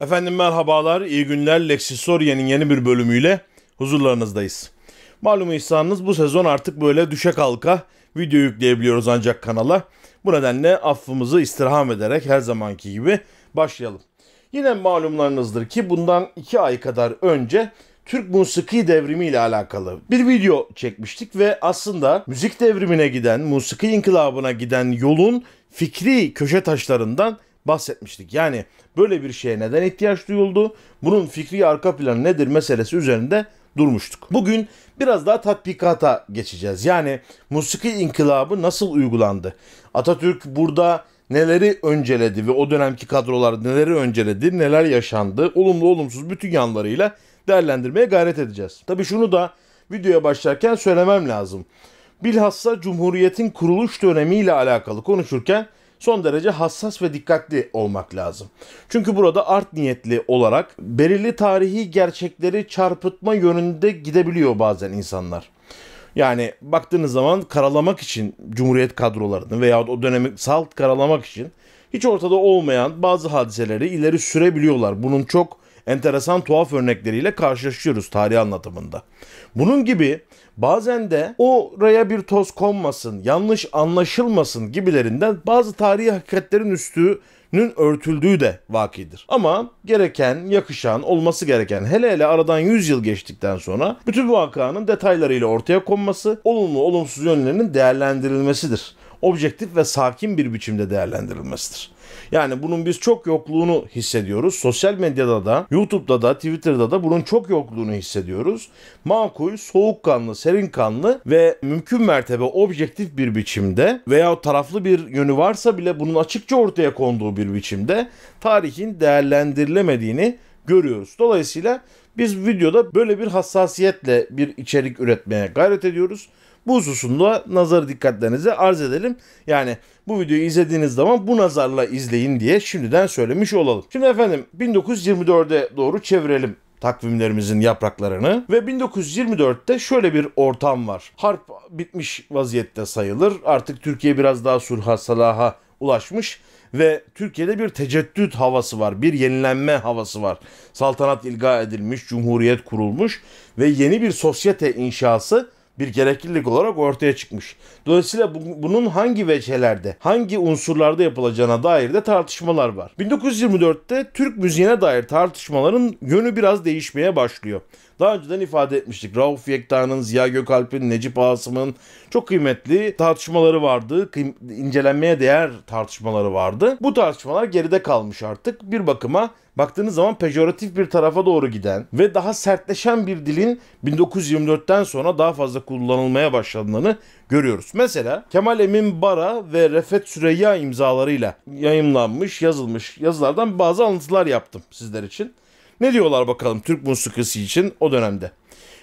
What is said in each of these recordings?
Efendim merhabalar, iyi günler. Lexisoria'nın yeni bir bölümüyle huzurlarınızdayız. Malum ihsanınız bu sezon artık böyle düşe kalka video yükleyebiliyoruz ancak kanala. Bu nedenle affımızı istirham ederek her zamanki gibi başlayalım. Yine malumlarınızdır ki bundan iki ay kadar önce Türk musiki devrimi ile alakalı bir video çekmiştik ve aslında müzik devrimine giden, musiki inkılabına giden yolun fikri köşe taşlarından bahsetmiştik. Yani böyle bir şeye neden ihtiyaç duyuldu? Bunun fikri arka planı nedir meselesi üzerinde durmuştuk. Bugün biraz daha tatbikata geçeceğiz. Yani musiki inkılabı nasıl uygulandı? Atatürk burada neleri önceledi ve o dönemki kadrolar neleri önceledi, neler yaşandı, olumlu olumsuz bütün yanlarıyla değerlendirmeye gayret edeceğiz. Tabii şunu da videoya başlarken söylemem lazım. Bilhassa Cumhuriyet'in kuruluş dönemiyle alakalı konuşurken son derece hassas ve dikkatli olmak lazım. Çünkü burada art niyetli olarak belirli tarihi gerçekleri çarpıtma yönünde gidebiliyor bazen insanlar. Yani baktığınız zaman karalamak için Cumhuriyet kadrolarını veya o dönemi salt karalamak için hiç ortada olmayan bazı hadiseleri ileri sürebiliyorlar. Bunun çok enteresan tuhaf örnekleriyle karşılaşıyoruz tarih anlatımında. Bunun gibi Bazen de oraya bir toz konmasın, yanlış anlaşılmasın gibilerinden bazı tarihi hakikatlerin üstü nün örtüldüğü de vakidir. Ama gereken, yakışan, olması gereken hele hele aradan 100 yıl geçtikten sonra bütün bu vakanın detaylarıyla ortaya konması, olumlu olumsuz yönlerinin değerlendirilmesidir. Objektif ve sakin bir biçimde değerlendirilmesidir. Yani bunun biz çok yokluğunu hissediyoruz. Sosyal medyada da, YouTube'da da, Twitter'da da bunun çok yokluğunu hissediyoruz. Makul, soğukkanlı, kanlı ve mümkün mertebe objektif bir biçimde veya taraflı bir yönü varsa bile bunun açıkça ortaya konduğu bir biçimde tarihin değerlendirilemediğini görüyoruz. Dolayısıyla biz videoda böyle bir hassasiyetle bir içerik üretmeye gayret ediyoruz. Bu hususunda nazarı dikkatlerinizi arz edelim. Yani bu videoyu izlediğiniz zaman bu nazarla izleyin diye şimdiden söylemiş olalım. Şimdi efendim 1924'e doğru çevirelim takvimlerimizin yapraklarını ve 1924'te şöyle bir ortam var. Harp bitmiş vaziyette sayılır. Artık Türkiye biraz daha sulha salaha ulaşmış ve Türkiye'de bir teceddüt havası var, bir yenilenme havası var. Saltanat ilga edilmiş, cumhuriyet kurulmuş ve yeni bir sosyete inşası bir gereklilik olarak ortaya çıkmış. Dolayısıyla bu, bunun hangi veçelerde, hangi unsurlarda yapılacağına dair de tartışmalar var. 1924'te Türk müziğine dair tartışmaların yönü biraz değişmeye başlıyor. Daha önceden ifade etmiştik. Rauf Yekta'nın, Ziya Gökalp'in, Necip Asım'ın çok kıymetli tartışmaları vardı. incelenmeye değer tartışmaları vardı. Bu tartışmalar geride kalmış artık. Bir bakıma baktığınız zaman pejoratif bir tarafa doğru giden ve daha sertleşen bir dilin 1924'ten sonra daha fazla kullanılmaya başladığını görüyoruz. Mesela Kemal Emin Bara ve Refet Süreyya imzalarıyla yayımlanmış, yazılmış yazılardan bazı alıntılar yaptım sizler için. Ne diyorlar bakalım Türk musikası için o dönemde?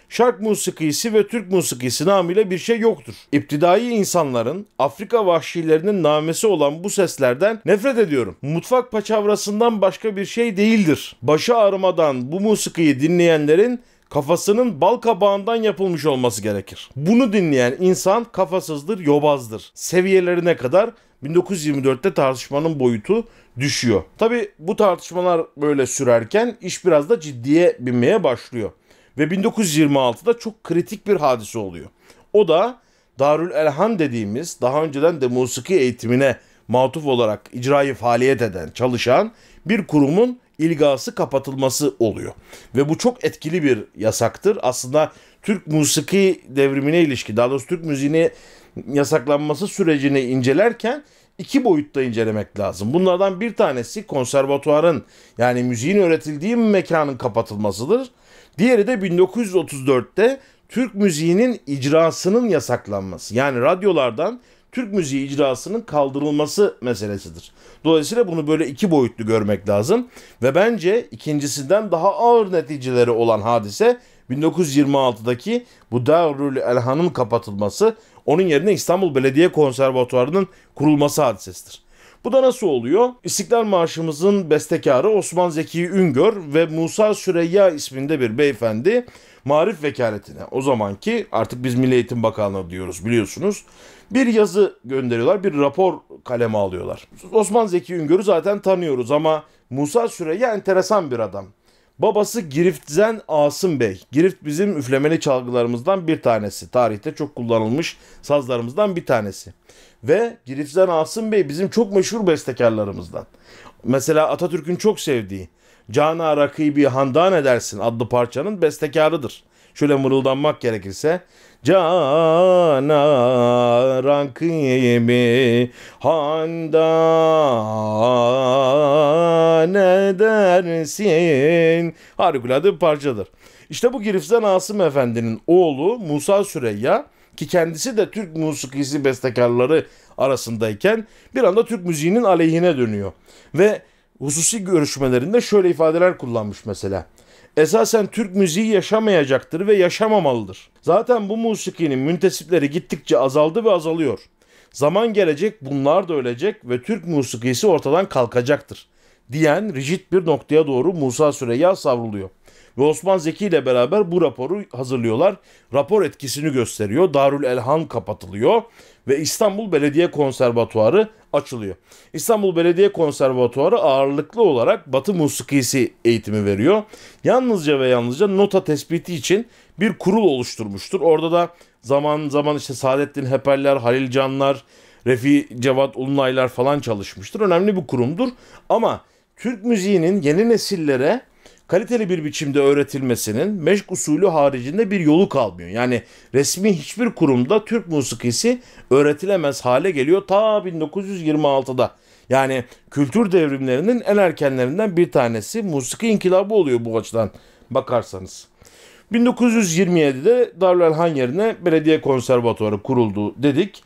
şark musikisi ve Türk musikisi namıyla bir şey yoktur. İptidai insanların Afrika vahşilerinin namesi olan bu seslerden nefret ediyorum. Mutfak paçavrasından başka bir şey değildir. Başı ağrımadan bu musikiyi dinleyenlerin kafasının bal kabağından yapılmış olması gerekir. Bunu dinleyen insan kafasızdır, yobazdır. Seviyelerine kadar 1924'te tartışmanın boyutu düşüyor. Tabi bu tartışmalar böyle sürerken iş biraz da ciddiye binmeye başlıyor. Ve 1926'da çok kritik bir hadise oluyor. O da Darül Elhan dediğimiz daha önceden de musiki eğitimine matuf olarak icrayı faaliyet eden, çalışan bir kurumun ilgası kapatılması oluyor. Ve bu çok etkili bir yasaktır. Aslında Türk musiki devrimine ilişki, daha doğrusu Türk müziğine yasaklanması sürecini incelerken iki boyutta incelemek lazım. Bunlardan bir tanesi konservatuarın yani müziğin öğretildiği mekanın kapatılmasıdır. Diğeri de 1934'te Türk müziğinin icrasının yasaklanması. Yani radyolardan Türk müziği icrasının kaldırılması meselesidir. Dolayısıyla bunu böyle iki boyutlu görmek lazım ve bence ikincisinden daha ağır neticeleri olan hadise 1926'daki bu Darül Elhan'ın kapatılması, onun yerine İstanbul Belediye Konservatuvarı'nın kurulması hadisesidir. Bu da nasıl oluyor? İstiklal Marşımızın bestekarı Osman Zeki Üngör ve Musa Süreyya isminde bir beyefendi Marif Vekaletine o zamanki artık biz Milli Eğitim Bakanlığı diyoruz biliyorsunuz bir yazı gönderiyorlar, bir rapor kaleme alıyorlar. Osman Zeki Üngör'ü zaten tanıyoruz ama Musa Süreyya enteresan bir adam. Babası Giriftzen Asım Bey. Girift bizim üflemeli çalgılarımızdan bir tanesi. Tarihte çok kullanılmış sazlarımızdan bir tanesi. Ve Giriftzen Asım Bey bizim çok meşhur bestekarlarımızdan. Mesela Atatürk'ün çok sevdiği Cana Rakibi Handan Edersin adlı parçanın bestekarıdır. Şöyle mırıldanmak gerekirse. Cana rakibi handa ne dersin? Harikulade bir parçadır. İşte bu Girifzan Asım Efendi'nin oğlu Musa Süreyya ki kendisi de Türk musikisi bestekarları arasındayken bir anda Türk müziğinin aleyhine dönüyor. Ve hususi görüşmelerinde şöyle ifadeler kullanmış mesela esasen Türk müziği yaşamayacaktır ve yaşamamalıdır. Zaten bu musikinin müntesipleri gittikçe azaldı ve azalıyor. Zaman gelecek bunlar da ölecek ve Türk musikisi ortadan kalkacaktır diyen rigid bir noktaya doğru Musa Süreyya savruluyor. Ve Osman Zeki ile beraber bu raporu hazırlıyorlar. Rapor etkisini gösteriyor. Darül Elhan kapatılıyor ve İstanbul Belediye Konservatuarı açılıyor. İstanbul Belediye Konservatuarı ağırlıklı olarak Batı musikisi eğitimi veriyor. Yalnızca ve yalnızca nota tespiti için bir kurul oluşturmuştur. Orada da zaman zaman işte Saadettin Heperler, Halil Canlar, Refi Cevat Ulunaylar falan çalışmıştır. Önemli bir kurumdur. Ama Türk müziğinin yeni nesillere kaliteli bir biçimde öğretilmesinin meşk usulü haricinde bir yolu kalmıyor. Yani resmi hiçbir kurumda Türk musikisi öğretilemez hale geliyor ta 1926'da. Yani kültür devrimlerinin en erkenlerinden bir tanesi musiki inkılabı oluyor bu açıdan bakarsanız. 1927'de Darülhan yerine belediye konservatuarı kuruldu dedik.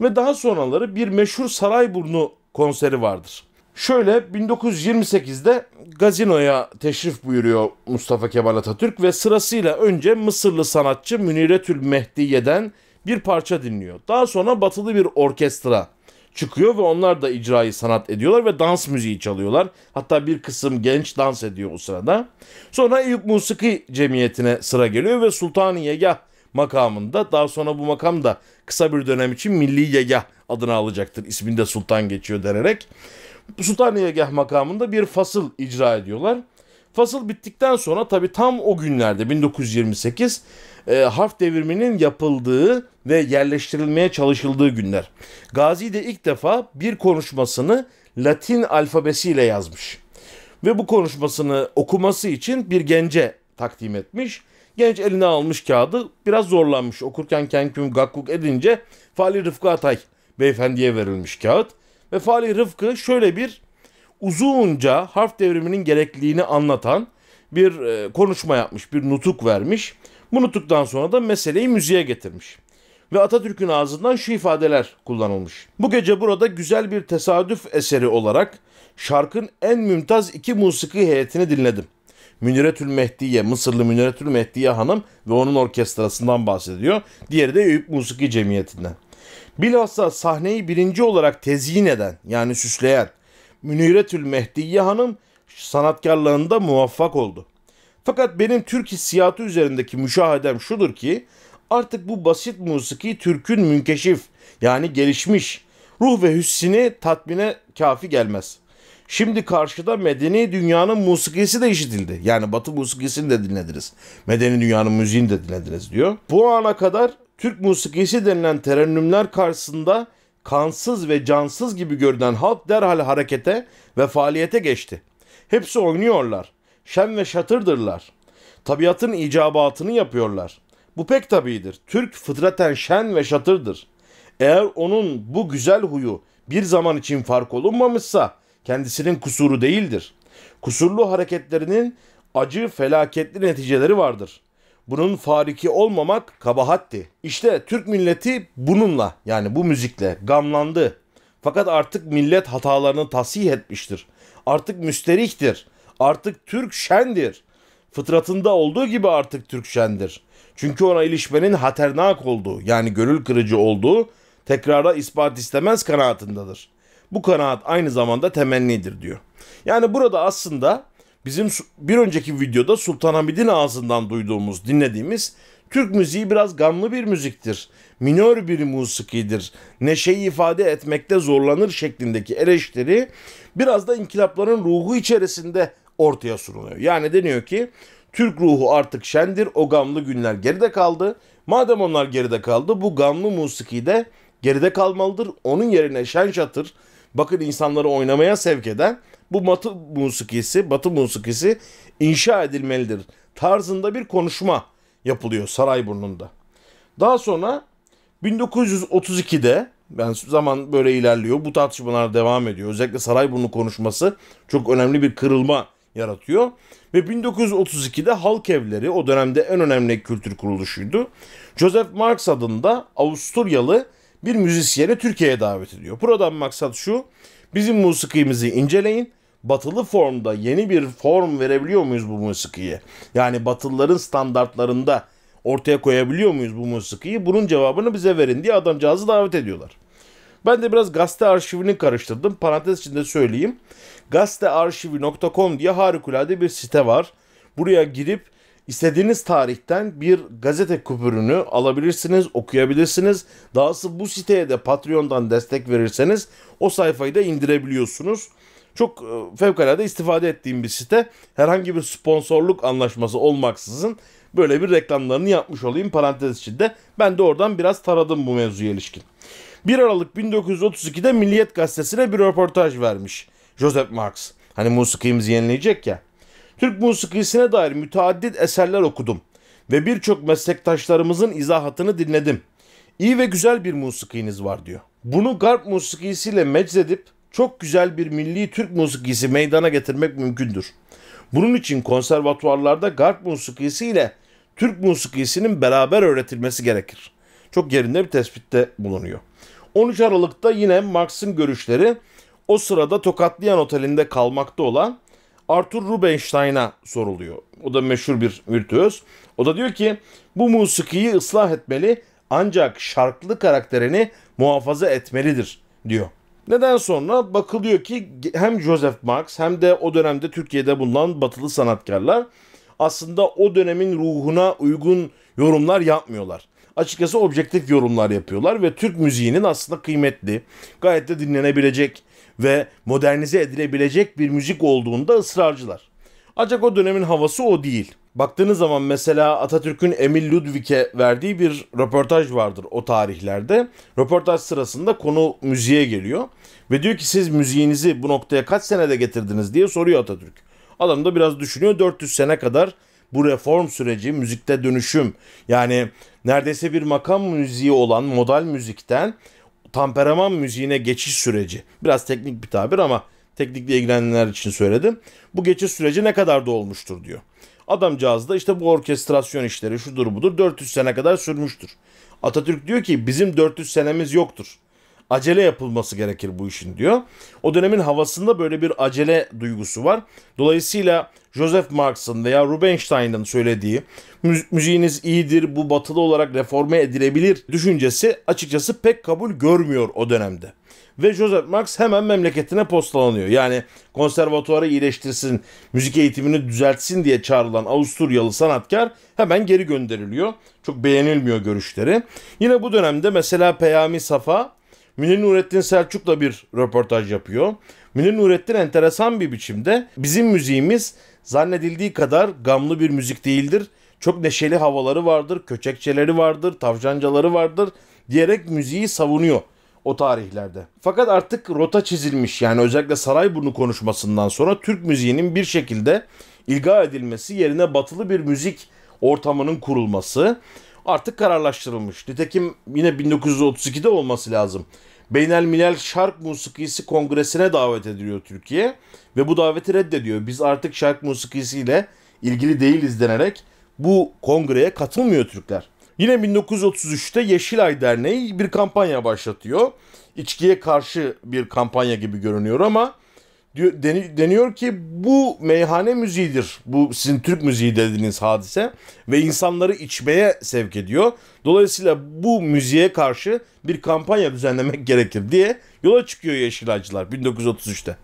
Ve daha sonraları bir meşhur Sarayburnu konseri vardır. Şöyle 1928'de gazinoya teşrif buyuruyor Mustafa Kemal Atatürk ve sırasıyla önce Mısırlı sanatçı Müniretül Mehdiye'den bir parça dinliyor. Daha sonra batılı bir orkestra çıkıyor ve onlar da icrayı sanat ediyorlar ve dans müziği çalıyorlar. Hatta bir kısım genç dans ediyor o sırada. Sonra Eyüp Musiki Cemiyeti'ne sıra geliyor ve Sultani Yegah makamında daha sonra bu makam da kısa bir dönem için Milli Yegah adını alacaktır. İsminde Sultan geçiyor denerek. Pusutaniyegah makamında bir fasıl icra ediyorlar. Fasıl bittikten sonra tabi tam o günlerde 1928 e, harf devriminin yapıldığı ve yerleştirilmeye çalışıldığı günler. Gazi de ilk defa bir konuşmasını Latin alfabesiyle yazmış. Ve bu konuşmasını okuması için bir gence takdim etmiş. Genç eline almış kağıdı biraz zorlanmış. Okurken kenküm gakkuk edince Fali Rıfkı Atay beyefendiye verilmiş kağıt ve Fali Rıfkı şöyle bir uzunca harf devriminin gerekliliğini anlatan bir e, konuşma yapmış, bir nutuk vermiş. Bu nutuktan sonra da meseleyi müziğe getirmiş. Ve Atatürk'ün ağzından şu ifadeler kullanılmış. Bu gece burada güzel bir tesadüf eseri olarak şarkın en mümtaz iki musiki heyetini dinledim. Müniretül Mehdiye, Mısırlı Müniretül Mehdiye Hanım ve onun orkestrasından bahsediyor. Diğeri de Eyüp Musiki Cemiyeti'nden. Bilhassa sahneyi birinci olarak tezyin eden yani süsleyen Müniretül Mehdiye Hanım sanatkarlığında muvaffak oldu. Fakat benim Türk hissiyatı üzerindeki müşahedem şudur ki artık bu basit musiki Türk'ün münkeşif yani gelişmiş ruh ve hüssini tatmine kafi gelmez. Şimdi karşıda medeni dünyanın musikisi de işitildi. Yani batı musikisini de dinlediniz. Medeni dünyanın müziğini de dinlediniz diyor. Bu ana kadar Türk musikisi denilen terennümler karşısında kansız ve cansız gibi görünen halk derhal harekete ve faaliyete geçti. Hepsi oynuyorlar. Şen ve şatırdırlar. Tabiatın icabatını yapıyorlar. Bu pek tabidir. Türk fıtraten şen ve şatırdır. Eğer onun bu güzel huyu bir zaman için fark olunmamışsa kendisinin kusuru değildir. Kusurlu hareketlerinin acı felaketli neticeleri vardır.'' Bunun fariki olmamak kabahatti. İşte Türk milleti bununla yani bu müzikle gamlandı. Fakat artık millet hatalarını tasih etmiştir. Artık müsterihtir. Artık Türk şendir. Fıtratında olduğu gibi artık Türk şendir. Çünkü ona ilişmenin haternak olduğu yani gönül kırıcı olduğu tekrara ispat istemez kanaatindadır. Bu kanaat aynı zamanda temennidir diyor. Yani burada aslında Bizim bir önceki videoda Sultanhamid'in ağzından duyduğumuz, dinlediğimiz Türk müziği biraz gamlı bir müziktir. Minör bir musikidir. Neşeyi ifade etmekte zorlanır şeklindeki eleştiri biraz da inkılapların ruhu içerisinde ortaya sunuluyor. Yani deniyor ki Türk ruhu artık şendir, o gamlı günler geride kaldı. Madem onlar geride kaldı bu gamlı musiki de geride kalmalıdır. Onun yerine şen şatır, bakın insanları oynamaya sevk eden bu Batı musikisi, Batı musikisi inşa edilmelidir tarzında bir konuşma yapılıyor Sarayburnu'nda. Daha sonra 1932'de ben yani zaman böyle ilerliyor. Bu tartışmalar devam ediyor. Özellikle Sarayburnu konuşması çok önemli bir kırılma yaratıyor. Ve 1932'de halk evleri o dönemde en önemli kültür kuruluşuydu. Joseph Marx adında Avusturyalı bir müzisyeni Türkiye'ye davet ediyor. Buradan maksat şu. Bizim musikimizi inceleyin. Batılı formda yeni bir form verebiliyor muyuz bu musikiye? Yani batılıların standartlarında ortaya koyabiliyor muyuz bu musikiyi? Bunun cevabını bize verin diye adamcağızı davet ediyorlar. Ben de biraz gazete arşivini karıştırdım. Parantez içinde söyleyeyim. Gazetearşivi.com diye harikulade bir site var. Buraya girip İstediğiniz tarihten bir gazete kupürünü alabilirsiniz, okuyabilirsiniz. Dahası bu siteye de Patreon'dan destek verirseniz o sayfayı da indirebiliyorsunuz. Çok e, fevkalade istifade ettiğim bir site. Herhangi bir sponsorluk anlaşması olmaksızın böyle bir reklamlarını yapmış olayım parantez içinde. Ben de oradan biraz taradım bu mevzuya ilişkin. 1 Aralık 1932'de Milliyet Gazetesi'ne bir röportaj vermiş Joseph Marx. Hani musikimizi yenileyecek ya. Türk musikisine dair müteaddit eserler okudum ve birçok meslektaşlarımızın izahatını dinledim. İyi ve güzel bir musikiniz var diyor. Bunu garp musikisiyle meczedip çok güzel bir milli Türk musikisi meydana getirmek mümkündür. Bunun için konservatuvarlarda garp musikisi Türk musikisinin beraber öğretilmesi gerekir. Çok yerinde bir tespitte bulunuyor. 13 Aralık'ta yine Marx'ın görüşleri o sırada Tokatlayan Oteli'nde kalmakta olan Arthur Rubenstein'a soruluyor. O da meşhur bir virtüöz. O da diyor ki bu musikiyi ıslah etmeli ancak şarklı karakterini muhafaza etmelidir diyor. Neden sonra bakılıyor ki hem Joseph Marx hem de o dönemde Türkiye'de bulunan batılı sanatkarlar aslında o dönemin ruhuna uygun yorumlar yapmıyorlar. Açıkçası objektif yorumlar yapıyorlar ve Türk müziğinin aslında kıymetli, gayet de dinlenebilecek ve modernize edilebilecek bir müzik olduğunda ısrarcılar. Ancak o dönemin havası o değil. Baktığınız zaman mesela Atatürk'ün Emil Ludwig'e verdiği bir röportaj vardır o tarihlerde. Röportaj sırasında konu müziğe geliyor ve diyor ki siz müziğinizi bu noktaya kaç senede getirdiniz diye soruyor Atatürk. Adam da biraz düşünüyor 400 sene kadar bu reform süreci, müzikte dönüşüm yani neredeyse bir makam müziği olan modal müzikten tamperaman müziğine geçiş süreci. Biraz teknik bir tabir ama teknikle ilgilenenler için söyledim. Bu geçiş süreci ne kadar dolmuştur olmuştur diyor. Adamcağız da işte bu orkestrasyon işleri şudur budur 400 sene kadar sürmüştür. Atatürk diyor ki bizim 400 senemiz yoktur. Acele yapılması gerekir bu işin diyor. O dönemin havasında böyle bir acele duygusu var. Dolayısıyla Joseph Marx'ın veya Rubinstein'ın söylediği müziğiniz iyidir, bu batılı olarak reforme edilebilir düşüncesi açıkçası pek kabul görmüyor o dönemde. Ve Joseph Marx hemen memleketine postalanıyor. Yani konservatuarı iyileştirsin, müzik eğitimini düzeltsin diye çağrılan Avusturyalı sanatkar hemen geri gönderiliyor. Çok beğenilmiyor görüşleri. Yine bu dönemde mesela Peyami Safa Münir Nurettin Selçuk'la bir röportaj yapıyor. Münir Nurettin enteresan bir biçimde bizim müziğimiz zannedildiği kadar gamlı bir müzik değildir. Çok neşeli havaları vardır, köçekçeleri vardır, tavşancaları vardır diyerek müziği savunuyor o tarihlerde. Fakat artık rota çizilmiş yani özellikle Sarayburnu konuşmasından sonra Türk müziğinin bir şekilde ilga edilmesi yerine batılı bir müzik ortamının kurulması artık kararlaştırılmış. Nitekim yine 1932'de olması lazım. Milal Şark Musikisi Kongresi'ne davet ediliyor Türkiye ve bu daveti reddediyor. Biz artık şark musikisiyle ilgili değiliz denerek bu kongreye katılmıyor Türkler. Yine 1933'te Yeşilay Derneği bir kampanya başlatıyor. İçkiye karşı bir kampanya gibi görünüyor ama deniyor ki bu meyhane müziğidir. Bu sizin Türk müziği dediğiniz hadise ve insanları içmeye sevk ediyor. Dolayısıyla bu müziğe karşı bir kampanya düzenlemek gerekir diye yola çıkıyor Yeşilacılar 1933'te.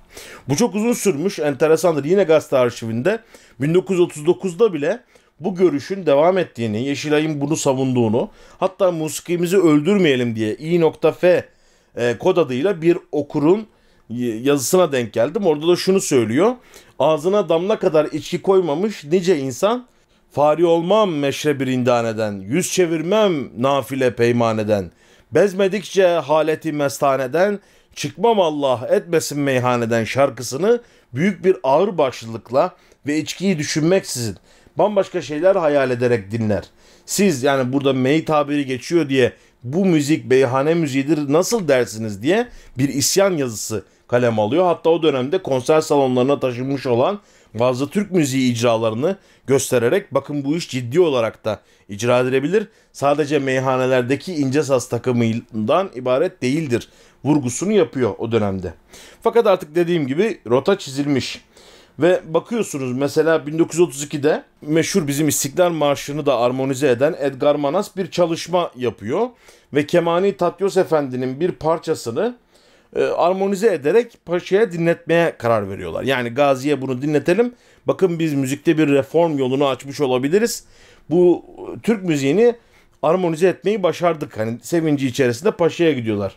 Bu çok uzun sürmüş, enteresandır. Yine gazete arşivinde 1939'da bile bu görüşün devam ettiğini, Yeşilay'ın bunu savunduğunu, hatta musikimizi öldürmeyelim diye i.f e, kod adıyla bir okurun yazısına denk geldim. Orada da şunu söylüyor. Ağzına damla kadar içki koymamış nice insan Fari olmam meşrebi rindaneden, yüz çevirmem nafile peymaneden. Bezmedikçe haleti mestaneden, çıkmam Allah etmesin meyhaneden şarkısını büyük bir ağır başlılıkla ve içkiyi düşünmeksizin bambaşka şeyler hayal ederek dinler. Siz yani burada mey tabiri geçiyor diye bu müzik beyhane müziğidir nasıl dersiniz diye bir isyan yazısı kalem alıyor. Hatta o dönemde konser salonlarına taşınmış olan bazı Türk müziği icralarını göstererek bakın bu iş ciddi olarak da icra edilebilir. Sadece meyhanelerdeki ince saz takımından ibaret değildir vurgusunu yapıyor o dönemde. Fakat artık dediğim gibi rota çizilmiş. Ve bakıyorsunuz mesela 1932'de meşhur bizim İstiklal Marşı'nı da armonize eden Edgar Manas bir çalışma yapıyor. Ve Kemani Tatyos Efendi'nin bir parçasını e, armonize ederek paşaya dinletmeye karar veriyorlar. Yani Gazi'ye bunu dinletelim. Bakın biz müzikte bir reform yolunu açmış olabiliriz. Bu Türk müziğini armonize etmeyi başardık. Hani sevinci içerisinde paşaya gidiyorlar.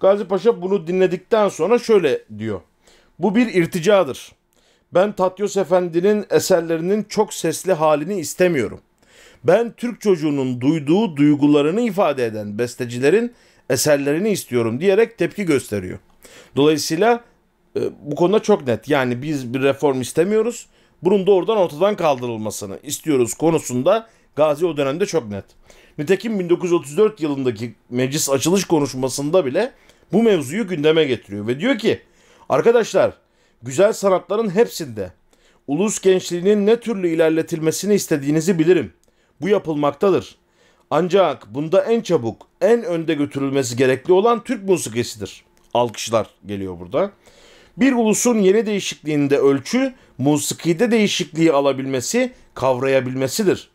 Gazi Paşa bunu dinledikten sonra şöyle diyor. Bu bir irticadır. Ben Tatyos Efendi'nin eserlerinin çok sesli halini istemiyorum. Ben Türk çocuğunun duyduğu duygularını ifade eden bestecilerin eserlerini istiyorum diyerek tepki gösteriyor. Dolayısıyla e, bu konuda çok net. Yani biz bir reform istemiyoruz. Bunun doğrudan ortadan kaldırılmasını istiyoruz konusunda Gazi o dönemde çok net. Nitekim 1934 yılındaki meclis açılış konuşmasında bile bu mevzuyu gündeme getiriyor ve diyor ki arkadaşlar güzel sanatların hepsinde ulus gençliğinin ne türlü ilerletilmesini istediğinizi bilirim. Bu yapılmaktadır. Ancak bunda en çabuk en önde götürülmesi gerekli olan Türk musikesidir. Alkışlar geliyor burada. Bir ulusun yeni değişikliğinde ölçü, musikide değişikliği alabilmesi, kavrayabilmesidir.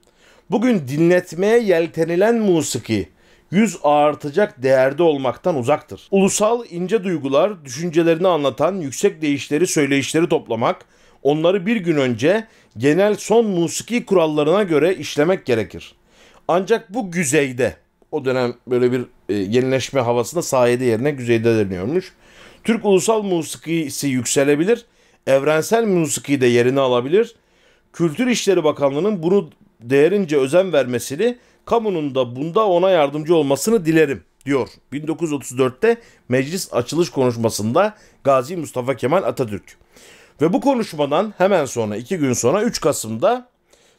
Bugün dinletmeye yeltenilen musiki, yüz ağartacak değerde olmaktan uzaktır. Ulusal ince duygular, düşüncelerini anlatan yüksek değişleri, söyleyişleri toplamak, onları bir gün önce genel son musiki kurallarına göre işlemek gerekir. Ancak bu güzeyde o dönem böyle bir e, yenileşme havasında sayede yerine güzeyde deniyormuş. Türk ulusal musikisi yükselebilir, evrensel musiki de yerini alabilir. Kültür İşleri Bakanlığı'nın bunu değerince özen vermesini, kamunun da bunda ona yardımcı olmasını dilerim diyor. 1934'te meclis açılış konuşmasında Gazi Mustafa Kemal Atatürk. Ve bu konuşmadan hemen sonra 2 gün sonra 3 Kasım'da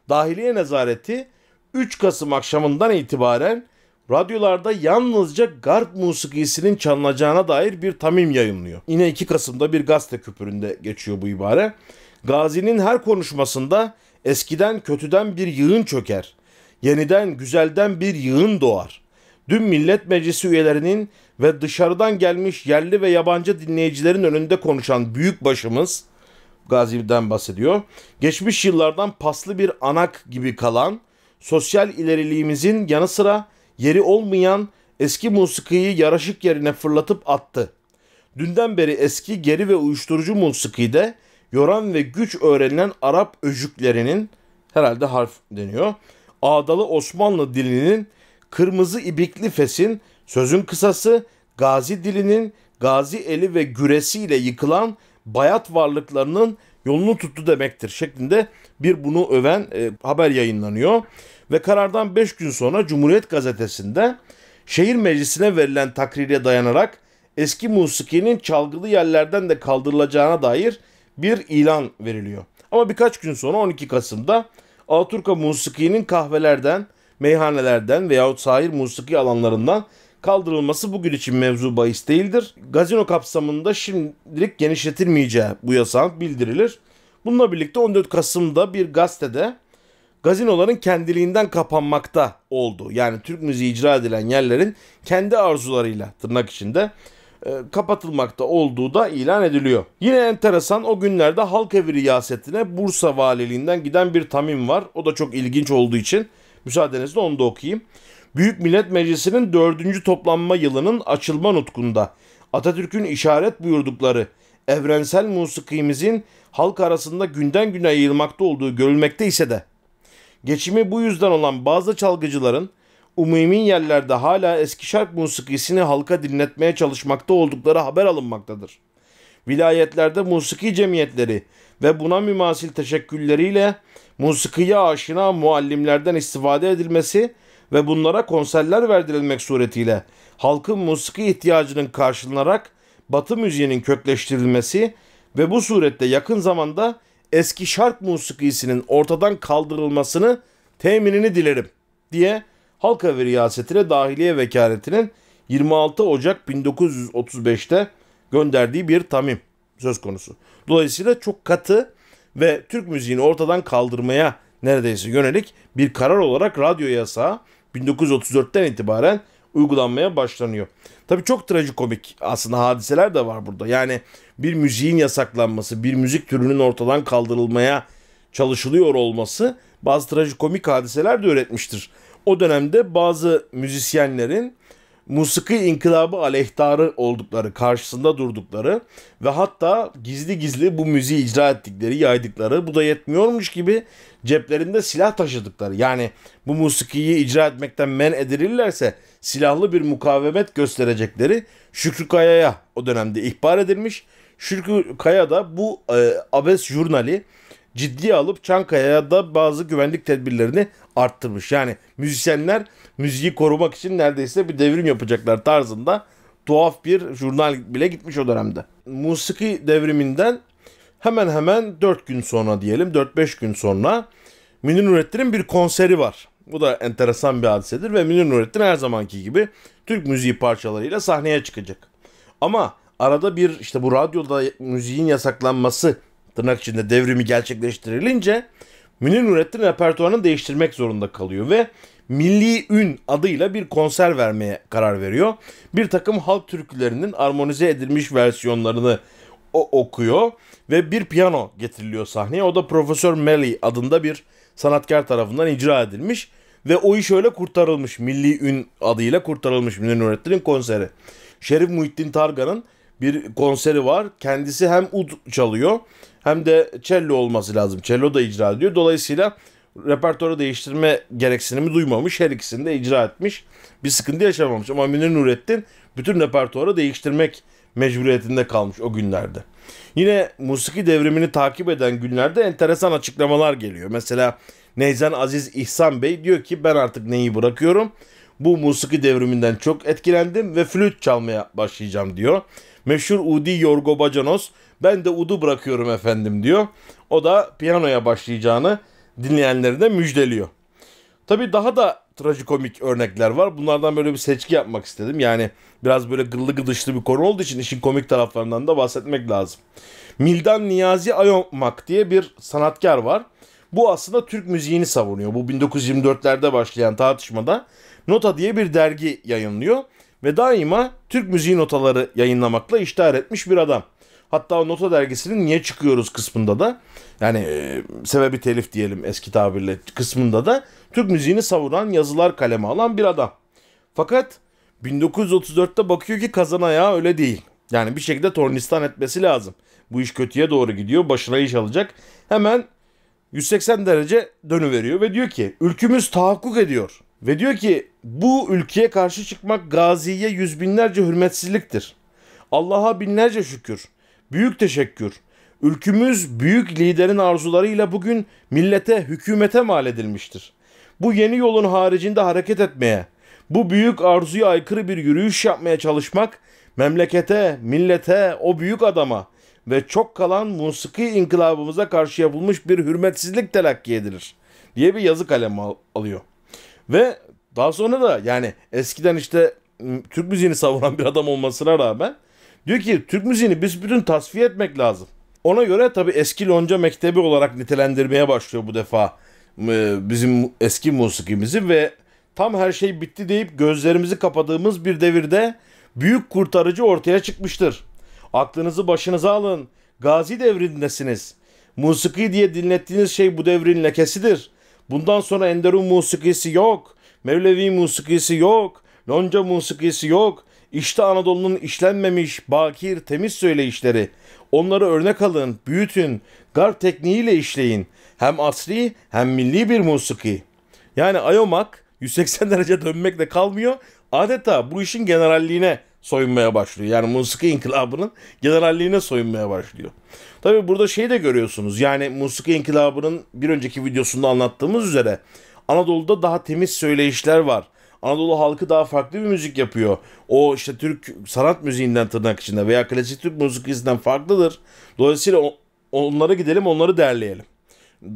Dahiliye Nezareti 3 Kasım akşamından itibaren radyolarda yalnızca garp musikisinin çalınacağına dair bir tamim yayınlıyor. Yine 2 Kasım'da bir gazete küpüründe geçiyor bu ibare. Gazi'nin her konuşmasında eskiden kötüden bir yığın çöker. Yeniden güzelden bir yığın doğar. Dün millet meclisi üyelerinin ve dışarıdan gelmiş yerli ve yabancı dinleyicilerin önünde konuşan büyük başımız Gazi'den bahsediyor. Geçmiş yıllardan paslı bir anak gibi kalan sosyal ileriliğimizin yanı sıra yeri olmayan eski musikiyi yaraşık yerine fırlatıp attı. Dünden beri eski geri ve uyuşturucu musikide yoran ve güç öğrenilen Arap öcüklerinin herhalde harf deniyor. Ağdalı Osmanlı dilinin kırmızı ibikli fesin sözün kısası gazi dilinin gazi eli ve güresiyle yıkılan bayat varlıklarının yolunu tuttu demektir şeklinde bir bunu öven e, haber yayınlanıyor ve karardan 5 gün sonra Cumhuriyet Gazetesi'nde şehir meclisine verilen takrire dayanarak eski musikinin çalgılı yerlerden de kaldırılacağına dair bir ilan veriliyor. Ama birkaç gün sonra 12 Kasım'da Alaturka musikinin kahvelerden, meyhanelerden veyahut sahir musiki alanlarından kaldırılması bugün için mevzu bahis değildir. Gazino kapsamında şimdilik genişletilmeyeceği bu yasağın bildirilir. Bununla birlikte 14 Kasım'da bir gazetede gazinoların kendiliğinden kapanmakta oldu. Yani Türk müziği icra edilen yerlerin kendi arzularıyla tırnak içinde e, kapatılmakta olduğu da ilan ediliyor. Yine enteresan o günlerde halk evi riyasetine Bursa valiliğinden giden bir tamim var. O da çok ilginç olduğu için müsaadenizle onu da okuyayım. Büyük Millet Meclisi'nin 4. toplanma yılının açılma nutkunda Atatürk'ün işaret buyurdukları evrensel musikimizin halk arasında günden güne yayılmakta olduğu görülmekte ise de Geçimi bu yüzden olan bazı çalgıcıların umumi yerlerde hala eski şark musikisini halka dinletmeye çalışmakta oldukları haber alınmaktadır. Vilayetlerde musiki cemiyetleri ve buna mümasil teşekkülleriyle musikiye aşina muallimlerden istifade edilmesi ve bunlara konserler verdirilmek suretiyle halkın musiki ihtiyacının karşılanarak Batı müziğinin kökleştirilmesi ve bu surette yakın zamanda eski şark musikisinin ortadan kaldırılmasını teminini dilerim diye Halka ve yasetine Dahiliye Vekaletinin 26 Ocak 1935'te gönderdiği bir tamim söz konusu. Dolayısıyla çok katı ve Türk müziğini ortadan kaldırmaya neredeyse yönelik bir karar olarak radyo yasağı 1934'ten itibaren uygulanmaya başlanıyor. Tabii çok trajikomik aslında hadiseler de var burada. Yani bir müziğin yasaklanması, bir müzik türünün ortadan kaldırılmaya çalışılıyor olması bazı trajikomik hadiseler de öğretmiştir. O dönemde bazı müzisyenlerin musiki inkılabı aleyhtarı oldukları, karşısında durdukları ve hatta gizli gizli bu müziği icra ettikleri, yaydıkları, bu da yetmiyormuş gibi ceplerinde silah taşıdıkları. Yani bu musikiyi icra etmekten men edilirlerse silahlı bir mukavemet gösterecekleri Şükrü Kaya'ya o dönemde ihbar edilmiş Şükrü Kaya da bu e, abes jurnali ciddiye alıp Çankaya'ya da bazı güvenlik tedbirlerini arttırmış. Yani müzisyenler müziği korumak için neredeyse bir devrim yapacaklar tarzında tuhaf bir jurnal bile gitmiş o dönemde. Musiki devriminden hemen hemen 4 gün sonra diyelim 4-5 gün sonra Münir Nurettin'in bir konseri var. Bu da enteresan bir hadisedir ve Münir Nurettin her zamanki gibi Türk müziği parçalarıyla sahneye çıkacak. Ama arada bir işte bu radyoda müziğin yasaklanması tırnak içinde devrimi gerçekleştirilince Münir Nurettin repertuarını değiştirmek zorunda kalıyor ve Milli Ün adıyla bir konser vermeye karar veriyor. Bir takım halk türkülerinin armonize edilmiş versiyonlarını o okuyor ve bir piyano getiriliyor sahneye. O da Profesör Melly adında bir sanatkar tarafından icra edilmiş ve o iş öyle kurtarılmış. Milli Ün adıyla kurtarılmış Münir Nurettin'in konseri. Şerif Muhittin Targan'ın bir konseri var. Kendisi hem ud çalıyor hem de cello olması lazım. Cello da icra ediyor. Dolayısıyla repertuarı değiştirme gereksinimi duymamış. Her ikisini de icra etmiş. Bir sıkıntı yaşamamış. Ama Münir Nurettin bütün repertuarı değiştirmek mecburiyetinde kalmış o günlerde. Yine musiki devrimini takip eden günlerde enteresan açıklamalar geliyor. Mesela Neyzen Aziz İhsan Bey diyor ki ben artık neyi bırakıyorum. Bu musiki devriminden çok etkilendim ve flüt çalmaya başlayacağım diyor. Meşhur Udi Yorgo Bacanos ben de udu bırakıyorum efendim diyor. O da piyanoya başlayacağını dinleyenlerine müjdeliyor. Tabi daha da trajikomik örnekler var. Bunlardan böyle bir seçki yapmak istedim. Yani biraz böyle gıllı gıdışlı bir konu olduğu için işin komik taraflarından da bahsetmek lazım. Mildan Niyazi Ayomak diye bir sanatkar var. Bu aslında Türk müziğini savunuyor. Bu 1924'lerde başlayan tartışmada Nota diye bir dergi yayınlıyor ve daima Türk müziği notaları yayınlamakla iştihar etmiş bir adam. Hatta o nota dergisinin niye çıkıyoruz kısmında da yani e, sebebi telif diyelim eski tabirle kısmında da Türk müziğini savuran yazılar kaleme alan bir adam. Fakat 1934'te bakıyor ki kazan ayağı öyle değil. Yani bir şekilde tornistan etmesi lazım. Bu iş kötüye doğru gidiyor. Başına iş alacak. Hemen 180 derece dönüveriyor ve diyor ki ülkümüz tahakkuk ediyor. Ve diyor ki bu ülkeye karşı çıkmak gaziye yüz binlerce hürmetsizliktir. Allah'a binlerce şükür. Büyük teşekkür. Ülkümüz büyük liderin arzularıyla bugün millete, hükümete mal edilmiştir. Bu yeni yolun haricinde hareket etmeye, bu büyük arzuya aykırı bir yürüyüş yapmaya çalışmak memlekete, millete, o büyük adama ve çok kalan musiki inkılabımıza karşı yapılmış bir hürmetsizlik telakki edilir diye bir yazı kalemi alıyor. Ve daha sonra da yani eskiden işte Türk müziğini savunan bir adam olmasına rağmen diyor ki Türk müziğini biz bütün tasfiye etmek lazım. Ona göre tabi eski lonca mektebi olarak nitelendirmeye başlıyor bu defa bizim eski musikimizi ve tam her şey bitti deyip gözlerimizi kapadığımız bir devirde büyük kurtarıcı ortaya çıkmıştır. Aklınızı başınıza alın. Gazi devrindesiniz. Musiki diye dinlettiğiniz şey bu devrin lekesidir. Bundan sonra Enderun musikisi yok. Mevlevi musikisi yok. Lonca musikisi yok. İşte Anadolu'nun işlenmemiş, bakir, temiz söyleyişleri. Onları örnek alın, büyütün, garp tekniğiyle işleyin. Hem asri hem milli bir musiki. Yani Ayomak 180 derece dönmekle kalmıyor. Adeta bu işin generalliğine soyunmaya başlıyor. Yani Musiki İnkılabı'nın generalliğine soyunmaya başlıyor. Tabi burada şeyi de görüyorsunuz. Yani Musiki İnkılabı'nın bir önceki videosunda anlattığımız üzere Anadolu'da daha temiz söyleyişler var. Anadolu halkı daha farklı bir müzik yapıyor. O işte Türk sanat müziğinden tırnak içinde veya klasik Türk müziğinden farklıdır. Dolayısıyla onlara gidelim onları derleyelim.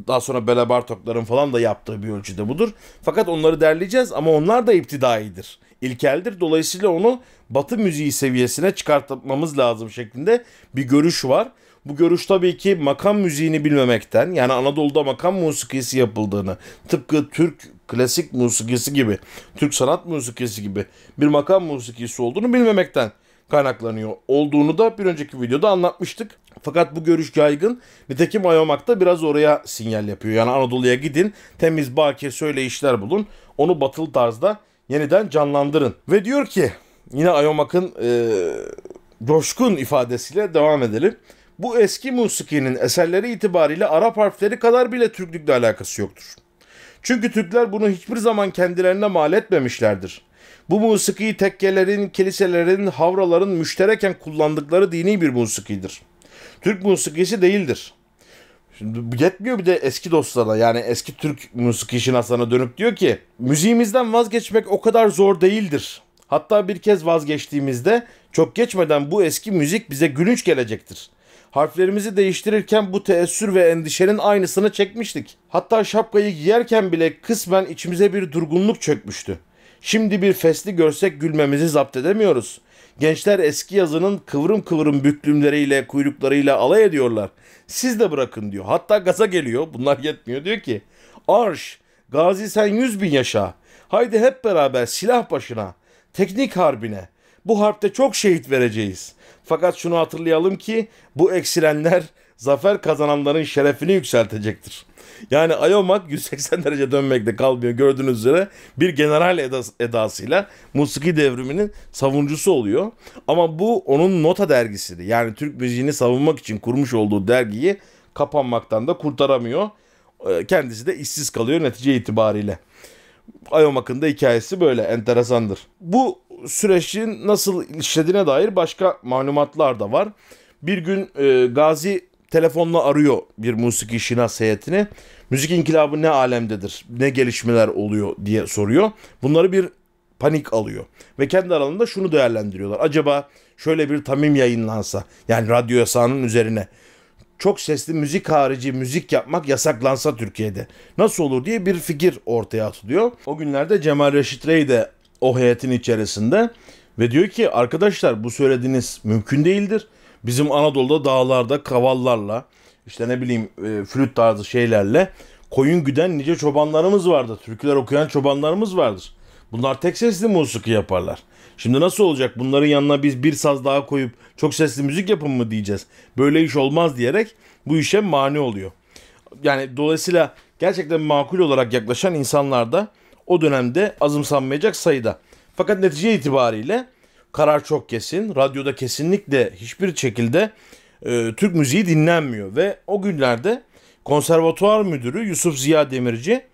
Daha sonra Bela Bartokların falan da yaptığı bir ölçüde budur. Fakat onları derleyeceğiz ama onlar da iptidaidir ilkeldir. Dolayısıyla onu batı müziği seviyesine çıkartmamız lazım şeklinde bir görüş var. Bu görüş tabii ki makam müziğini bilmemekten yani Anadolu'da makam musikisi yapıldığını tıpkı Türk klasik musikisi gibi, Türk sanat musikisi gibi bir makam musikisi olduğunu bilmemekten kaynaklanıyor olduğunu da bir önceki videoda anlatmıştık. Fakat bu görüş yaygın. Nitekim Ayomak da biraz oraya sinyal yapıyor. Yani Anadolu'ya gidin, temiz, söyle işler bulun. Onu Batıl tarzda yeniden canlandırın. Ve diyor ki yine Ayomak'ın e, coşkun ifadesiyle devam edelim. Bu eski musikinin eserleri itibariyle Arap harfleri kadar bile Türklükle alakası yoktur. Çünkü Türkler bunu hiçbir zaman kendilerine mal etmemişlerdir. Bu musiki tekkelerin, kiliselerin, havraların müştereken kullandıkları dini bir musikidir. Türk musikisi değildir. Şimdi yetmiyor bir de eski dostlara yani eski Türk müzik şinaslarına dönüp diyor ki müziğimizden vazgeçmek o kadar zor değildir. Hatta bir kez vazgeçtiğimizde çok geçmeden bu eski müzik bize gülünç gelecektir. Harflerimizi değiştirirken bu teessür ve endişenin aynısını çekmiştik. Hatta şapkayı giyerken bile kısmen içimize bir durgunluk çökmüştü. Şimdi bir fesli görsek gülmemizi zapt edemiyoruz. Gençler eski yazının kıvrım kıvrım büklümleriyle, kuyruklarıyla alay ediyorlar. Siz de bırakın diyor. Hatta gaza geliyor. Bunlar yetmiyor diyor ki. Arş, gazi sen yüz bin yaşa. Haydi hep beraber silah başına, teknik harbine. Bu harpte çok şehit vereceğiz. Fakat şunu hatırlayalım ki bu eksilenler zafer kazananların şerefini yükseltecektir. Yani Ayomak 180 derece dönmekte kalmıyor gördüğünüz üzere. Bir general edas, edasıyla musiki devriminin savuncusu oluyor. Ama bu onun nota dergisiydi. Yani Türk müziğini savunmak için kurmuş olduğu dergiyi kapanmaktan da kurtaramıyor. Ee, kendisi de işsiz kalıyor netice itibariyle. Ayomak'ın da hikayesi böyle enteresandır. Bu süreçin nasıl işlediğine dair başka malumatlar da var. Bir gün e, Gazi telefonla arıyor bir musiki şinas heyetini. Müzik inkılabı ne alemdedir, ne gelişmeler oluyor diye soruyor. Bunları bir panik alıyor. Ve kendi aralarında şunu değerlendiriyorlar. Acaba şöyle bir tamim yayınlansa yani radyo yasağının üzerine çok sesli müzik harici müzik yapmak yasaklansa Türkiye'de nasıl olur diye bir fikir ortaya atılıyor. O günlerde Cemal Reşit Rey de o heyetin içerisinde ve diyor ki arkadaşlar bu söylediğiniz mümkün değildir. Bizim Anadolu'da dağlarda kavallarla işte ne bileyim e, flüt tarzı şeylerle koyun güden nice çobanlarımız vardır. Türküler okuyan çobanlarımız vardır. Bunlar tek sesli musiki yaparlar. Şimdi nasıl olacak? Bunların yanına biz bir saz daha koyup çok sesli müzik yapın mı diyeceğiz. Böyle iş olmaz diyerek bu işe mani oluyor. Yani dolayısıyla gerçekten makul olarak yaklaşan insanlar da o dönemde azımsanmayacak sayıda. Fakat netice itibariyle karar çok kesin. Radyoda kesinlikle hiçbir şekilde e, Türk müziği dinlenmiyor ve o günlerde konservatuar müdürü Yusuf Ziya Demirci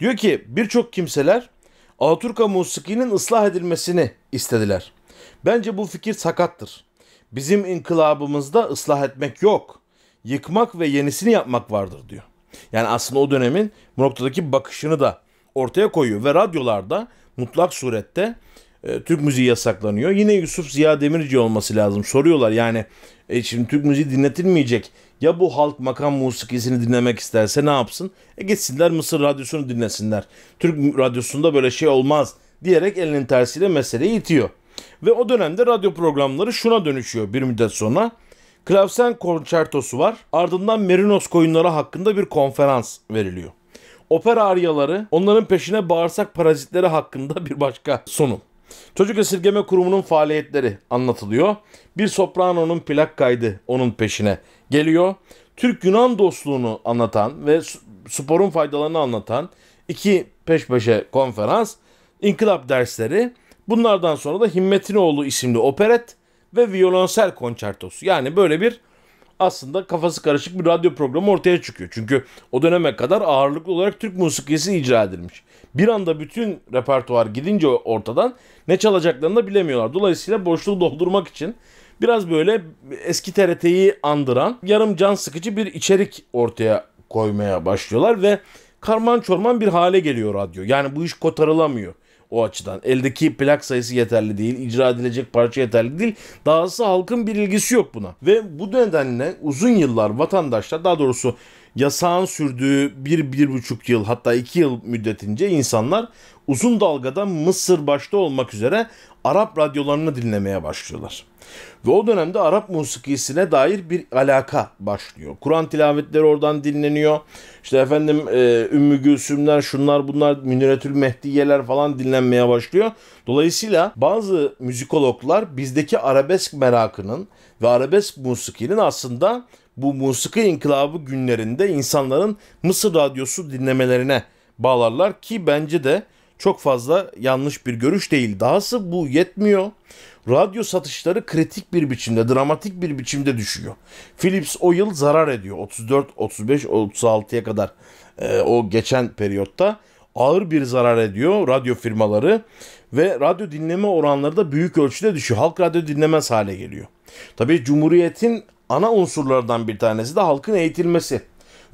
diyor ki birçok kimseler Alaturka musikinin ıslah edilmesini istediler. Bence bu fikir sakattır. Bizim inkılabımızda ıslah etmek yok. Yıkmak ve yenisini yapmak vardır diyor. Yani aslında o dönemin bu noktadaki bakışını da ortaya koyuyor ve radyolarda mutlak surette e, Türk müziği yasaklanıyor. Yine Yusuf Ziya Demirci olması lazım. Soruyorlar yani e, şimdi Türk müziği dinletilmeyecek. Ya bu halk makam musikisini dinlemek isterse ne yapsın? E gitsinler Mısır radyosunu dinlesinler. Türk radyosunda böyle şey olmaz diyerek elinin tersiyle meseleyi itiyor. Ve o dönemde radyo programları şuna dönüşüyor bir müddet sonra. Klavsen konçertosu var. Ardından Merinos koyunları hakkında bir konferans veriliyor. Opera aryaları, onların peşine bağırsak parazitleri hakkında bir başka sunum. Çocuk Esirgeme Kurumu'nun faaliyetleri anlatılıyor. Bir soprano'nun plak kaydı onun peşine geliyor. Türk-Yunan dostluğunu anlatan ve sporun faydalarını anlatan iki peş peşe konferans, inkılap dersleri, bunlardan sonra da Himmetinoğlu isimli operet ve violonsel konçertosu. Yani böyle bir aslında kafası karışık bir radyo programı ortaya çıkıyor. Çünkü o döneme kadar ağırlıklı olarak Türk musikisi icra edilmiş. Bir anda bütün repertuar gidince ortadan ne çalacaklarını da bilemiyorlar. Dolayısıyla boşluğu doldurmak için biraz böyle eski TRT'yi andıran yarım can sıkıcı bir içerik ortaya koymaya başlıyorlar ve karman çorman bir hale geliyor radyo. Yani bu iş kotarılamıyor o açıdan. Eldeki plak sayısı yeterli değil, icra edilecek parça yeterli değil. Dahası halkın bir ilgisi yok buna. Ve bu nedenle uzun yıllar vatandaşlar daha doğrusu yasağın sürdüğü bir, bir buçuk yıl hatta iki yıl müddetince insanlar uzun dalgada Mısır başta olmak üzere Arap radyolarını dinlemeye başlıyorlar. Ve o dönemde Arap musikisine dair bir alaka başlıyor. Kur'an tilavetleri oradan dinleniyor. İşte efendim e, Ümmü Gülsümler, şunlar bunlar, Münüretül Mehdiyeler falan dinlenmeye başlıyor. Dolayısıyla bazı müzikologlar bizdeki arabesk merakının ve arabesk musikinin aslında bu musiki inkılabı günlerinde insanların Mısır radyosu dinlemelerine bağlarlar ki bence de çok fazla yanlış bir görüş değil. Dahası bu yetmiyor. Radyo satışları kritik bir biçimde, dramatik bir biçimde düşüyor. Philips o yıl zarar ediyor. 34, 35, 36'ya kadar e, o geçen periyotta ağır bir zarar ediyor radyo firmaları ve radyo dinleme oranları da büyük ölçüde düşüyor. Halk radyo dinlemez hale geliyor. Tabii Cumhuriyet'in ana unsurlardan bir tanesi de halkın eğitilmesi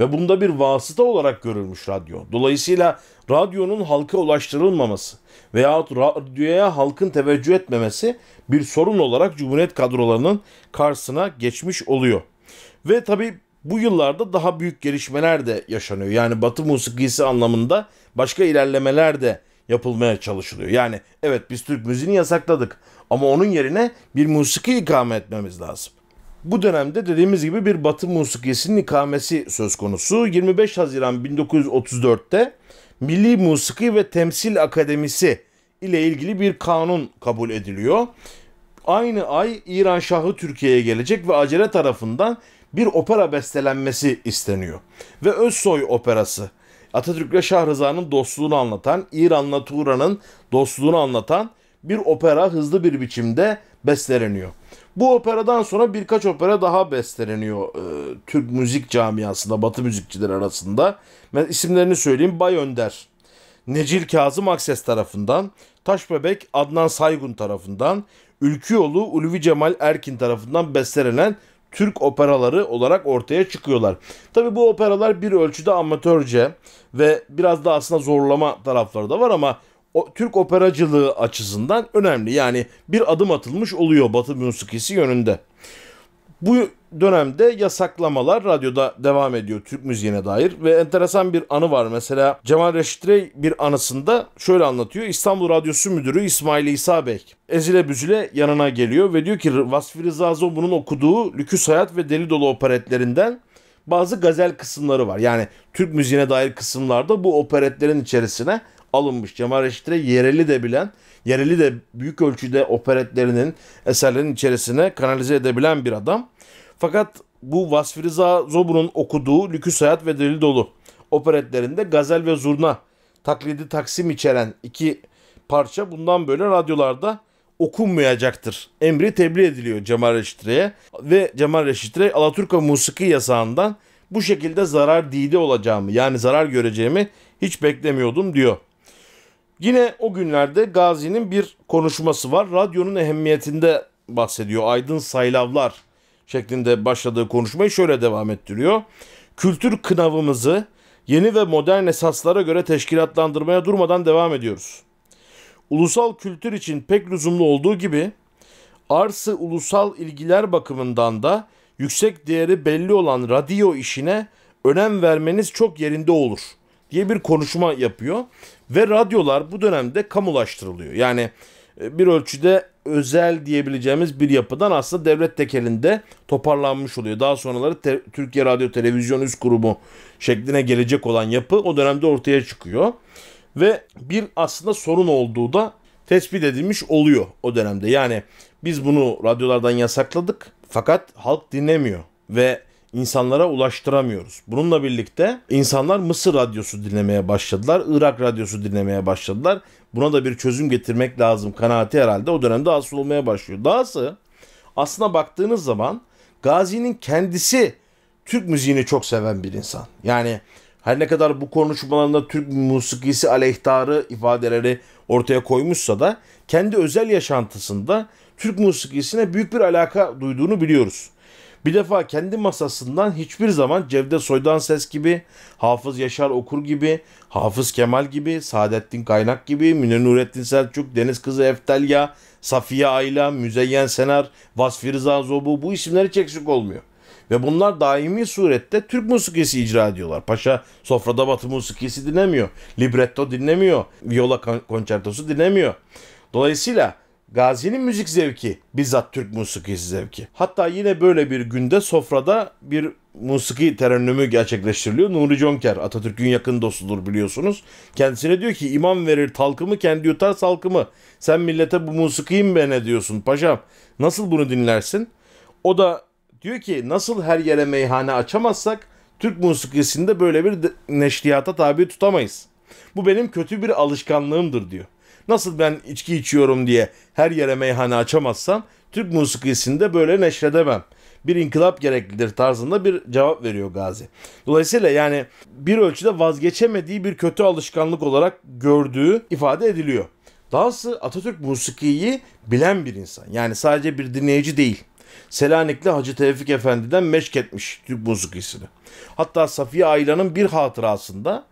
ve bunda bir vasıta olarak görülmüş radyo. Dolayısıyla radyonun halka ulaştırılmaması veyahut radyoya halkın teveccüh etmemesi bir sorun olarak Cumhuriyet kadrolarının karşısına geçmiş oluyor. Ve tabi bu yıllarda daha büyük gelişmeler de yaşanıyor. Yani Batı musikisi anlamında başka ilerlemeler de yapılmaya çalışılıyor. Yani evet biz Türk müziğini yasakladık ama onun yerine bir musiki ikame etmemiz lazım. Bu dönemde dediğimiz gibi bir Batı musikisinin ikamesi söz konusu. 25 Haziran 1934'te Milli Musiki ve Temsil Akademisi ile ilgili bir kanun kabul ediliyor. Aynı ay İran Şahı Türkiye'ye gelecek ve acele tarafından bir opera bestelenmesi isteniyor. Ve Özsoy Operası Atatürk ile Şah Rıza'nın dostluğunu anlatan, İran'la Turan'ın dostluğunu anlatan bir opera hızlı bir biçimde besteleniyor. Bu operadan sonra birkaç opera daha besteleniyor e, Türk müzik camiasında, Batı müzikçiler arasında. Ben isimlerini söyleyeyim. Bay Önder, Necil Kazım Akses tarafından, Taş Bebek Adnan Saygun tarafından, Ülkü Yolu Ulvi Cemal Erkin tarafından bestelenen Türk operaları olarak ortaya çıkıyorlar. Tabi bu operalar bir ölçüde amatörce ve biraz da aslında zorlama tarafları da var ama o, Türk operacılığı açısından önemli. Yani bir adım atılmış oluyor Batı musikisi yönünde. Bu dönemde yasaklamalar radyoda devam ediyor Türk müziğine dair ve enteresan bir anı var. Mesela Cemal Reşit Rey bir anısında şöyle anlatıyor. İstanbul Radyosu Müdürü İsmail İsa Bey ezile büzüle yanına geliyor ve diyor ki Vasfi Rıza bunun okuduğu Lüküs Hayat ve Deli Dolu operetlerinden bazı gazel kısımları var. Yani Türk müziğine dair kısımlarda bu operetlerin içerisine alınmış. Cemal Reşit'e yereli de bilen, yereli de büyük ölçüde operetlerinin, eserlerinin içerisine kanalize edebilen bir adam. Fakat bu Vasfi Rıza Zobur'un okuduğu Lüküs Hayat ve Deli Dolu operetlerinde gazel ve zurna taklidi taksim içeren iki parça bundan böyle radyolarda okunmayacaktır. Emri tebliğ ediliyor Cemal Reşitre'ye ve Cemal Reşitre Alaturka musiki yasağından bu şekilde zarar dide olacağımı yani zarar göreceğimi hiç beklemiyordum diyor. Yine o günlerde Gazi'nin bir konuşması var. Radyonun ehemmiyetinde bahsediyor. Aydın Saylavlar şeklinde başladığı konuşmayı şöyle devam ettiriyor. Kültür kınavımızı yeni ve modern esaslara göre teşkilatlandırmaya durmadan devam ediyoruz. Ulusal kültür için pek lüzumlu olduğu gibi arsı ulusal ilgiler bakımından da yüksek değeri belli olan radyo işine önem vermeniz çok yerinde olur diye bir konuşma yapıyor ve radyolar bu dönemde kamulaştırılıyor. Yani e, bir ölçüde özel diyebileceğimiz bir yapıdan aslında devlet tekelinde toparlanmış oluyor. Daha sonraları te- Türkiye Radyo Televizyon Üst Kurumu şeklinde gelecek olan yapı o dönemde ortaya çıkıyor. Ve bir aslında sorun olduğu da tespit edilmiş oluyor o dönemde. Yani biz bunu radyolardan yasakladık fakat halk dinlemiyor ve insanlara ulaştıramıyoruz. Bununla birlikte insanlar Mısır radyosu dinlemeye başladılar, Irak radyosu dinlemeye başladılar. Buna da bir çözüm getirmek lazım kanaati herhalde o dönemde asıl olmaya başlıyor. Dahası aslına baktığınız zaman Gazi'nin kendisi Türk müziğini çok seven bir insan. Yani her ne kadar bu konuşmalarında Türk musikisi aleyhtarı ifadeleri ortaya koymuşsa da kendi özel yaşantısında Türk musikisine büyük bir alaka duyduğunu biliyoruz. Bir defa kendi masasından hiçbir zaman Cevdet Soydan Ses gibi, Hafız Yaşar Okur gibi, Hafız Kemal gibi, Saadettin Kaynak gibi, Münir Nurettin Selçuk, Deniz Kızı Eftelya, Safiye Ayla, Müzeyyen Senar, Vasfi Rıza Zobu bu isimleri eksik olmuyor. Ve bunlar daimi surette Türk musikisi icra ediyorlar. Paşa sofrada batı musikisi dinlemiyor. Libretto dinlemiyor. Viola konçertosu dinlemiyor. Dolayısıyla Gazi'nin müzik zevki bizzat Türk musiki zevki. Hatta yine böyle bir günde sofrada bir musiki terennümü gerçekleştiriliyor. Nuri Jonker Atatürk'ün yakın dostudur biliyorsunuz. Kendisine diyor ki imam verir talkımı kendi yutar salkımı. Sen millete bu musikiyi mi ben ediyorsun paşam? Nasıl bunu dinlersin? O da diyor ki nasıl her yere meyhane açamazsak Türk musikisinde böyle bir neşriyata tabi tutamayız. Bu benim kötü bir alışkanlığımdır diyor. Nasıl ben içki içiyorum diye her yere meyhane açamazsam Türk musiki'sinde de böyle neşredemem. Bir inkılap gereklidir tarzında bir cevap veriyor Gazi. Dolayısıyla yani bir ölçüde vazgeçemediği bir kötü alışkanlık olarak gördüğü ifade ediliyor. Dahası Atatürk musikiyi bilen bir insan. Yani sadece bir dinleyici değil. Selanikli Hacı Tevfik Efendi'den meşketmiş Türk musikisini. Hatta Safiye Aylan'ın bir hatırasında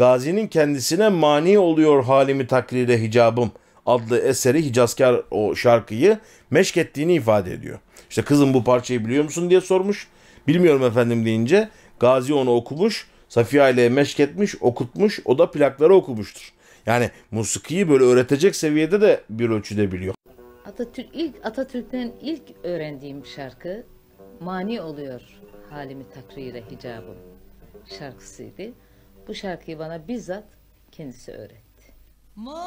Gazi'nin kendisine mani oluyor halimi takrire hicabım adlı eseri Hicazkar o şarkıyı meşk ettiğini ifade ediyor. İşte kızım bu parçayı biliyor musun diye sormuş. Bilmiyorum efendim deyince Gazi onu okumuş. Safiye ile meşk etmiş, okutmuş. O da plakları okumuştur. Yani musikiyi böyle öğretecek seviyede de bir ölçüde biliyor. Atatürk ilk Atatürk'ten ilk öğrendiğim şarkı mani oluyor halimi takrire hicabım şarkısıydı. Bu şarkıyı bana bizzat kendisi öğretti. Mani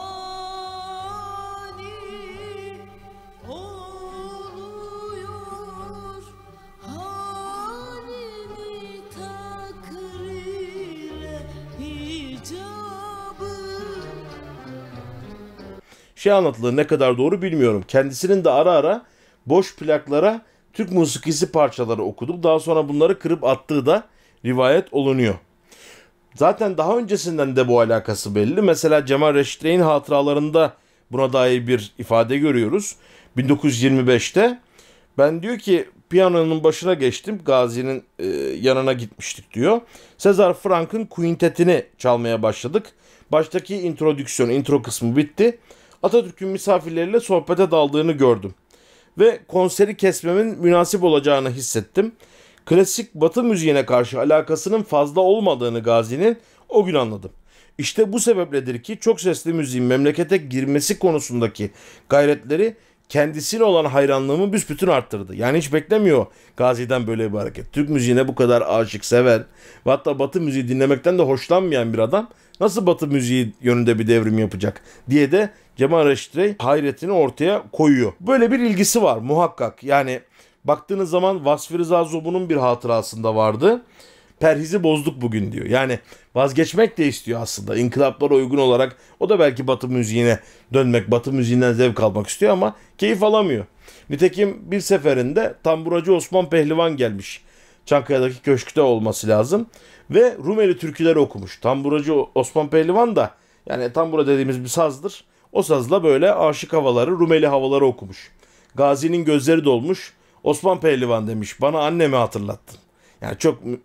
Şey anlatılı ne kadar doğru bilmiyorum. Kendisinin de ara ara boş plaklara Türk musikisi parçaları okudu. Daha sonra bunları kırıp attığı da rivayet olunuyor. Zaten daha öncesinden de bu alakası belli. Mesela Cemal Reşit Rey'in hatıralarında buna dair bir ifade görüyoruz. 1925'te ben diyor ki piyanonun başına geçtim. Gazi'nin e, yanına gitmiştik diyor. Sezar Frank'ın kuintetini çalmaya başladık. Baştaki introdüksiyon, intro kısmı bitti. Atatürk'ün misafirleriyle sohbete daldığını gördüm. Ve konseri kesmemin münasip olacağını hissettim klasik batı müziğine karşı alakasının fazla olmadığını Gazi'nin o gün anladım. İşte bu sebepledir ki çok sesli müziğin memlekete girmesi konusundaki gayretleri kendisine olan hayranlığımı büsbütün arttırdı. Yani hiç beklemiyor Gazi'den böyle bir hareket. Türk müziğine bu kadar aşık, seven ve hatta Batı müziği dinlemekten de hoşlanmayan bir adam nasıl Batı müziği yönünde bir devrim yapacak diye de Cemal Reşit'e hayretini ortaya koyuyor. Böyle bir ilgisi var muhakkak. Yani baktığınız zaman Vasfi Rıza Zobu'nun bir hatırasında vardı. Perhizi bozduk bugün diyor. Yani vazgeçmek de istiyor aslında. İnkılaplara uygun olarak o da belki Batı müziğine dönmek, Batı müziğinden zevk almak istiyor ama keyif alamıyor. Nitekim bir seferinde tamburacı Osman Pehlivan gelmiş. Çankaya'daki köşkte olması lazım. Ve Rumeli türküleri okumuş. Tamburacı Osman Pehlivan da yani tambura dediğimiz bir sazdır. O sazla böyle aşık havaları, Rumeli havaları okumuş. Gazi'nin gözleri dolmuş. Osman Pehlivan demiş bana annemi hatırlattın. Yani çok mü-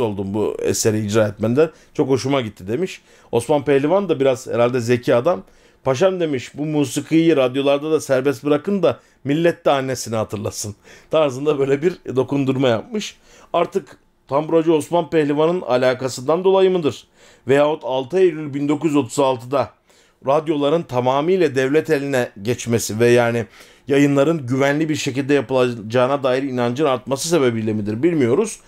oldum bu eseri icra etmenden. Çok hoşuma gitti demiş. Osman Pehlivan da biraz herhalde zeki adam. Paşam demiş bu musikiyi radyolarda da serbest bırakın da millet de annesini hatırlasın. Tarzında böyle bir dokundurma yapmış. Artık Tamburacı Osman Pehlivan'ın alakasından dolayı mıdır? Veyahut 6 Eylül 1936'da radyoların tamamıyla devlet eline geçmesi ve yani yayınların güvenli bir şekilde yapılacağına dair inancın artması sebebiyle midir bilmiyoruz.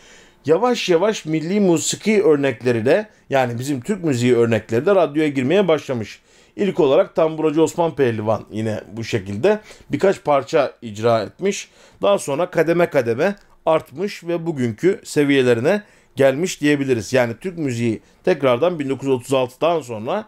Yavaş yavaş milli musiki örnekleri de yani bizim Türk müziği örnekleri de radyoya girmeye başlamış. İlk olarak Tamburacı Osman Pehlivan yine bu şekilde birkaç parça icra etmiş. Daha sonra kademe kademe artmış ve bugünkü seviyelerine gelmiş diyebiliriz. Yani Türk müziği tekrardan 1936'dan sonra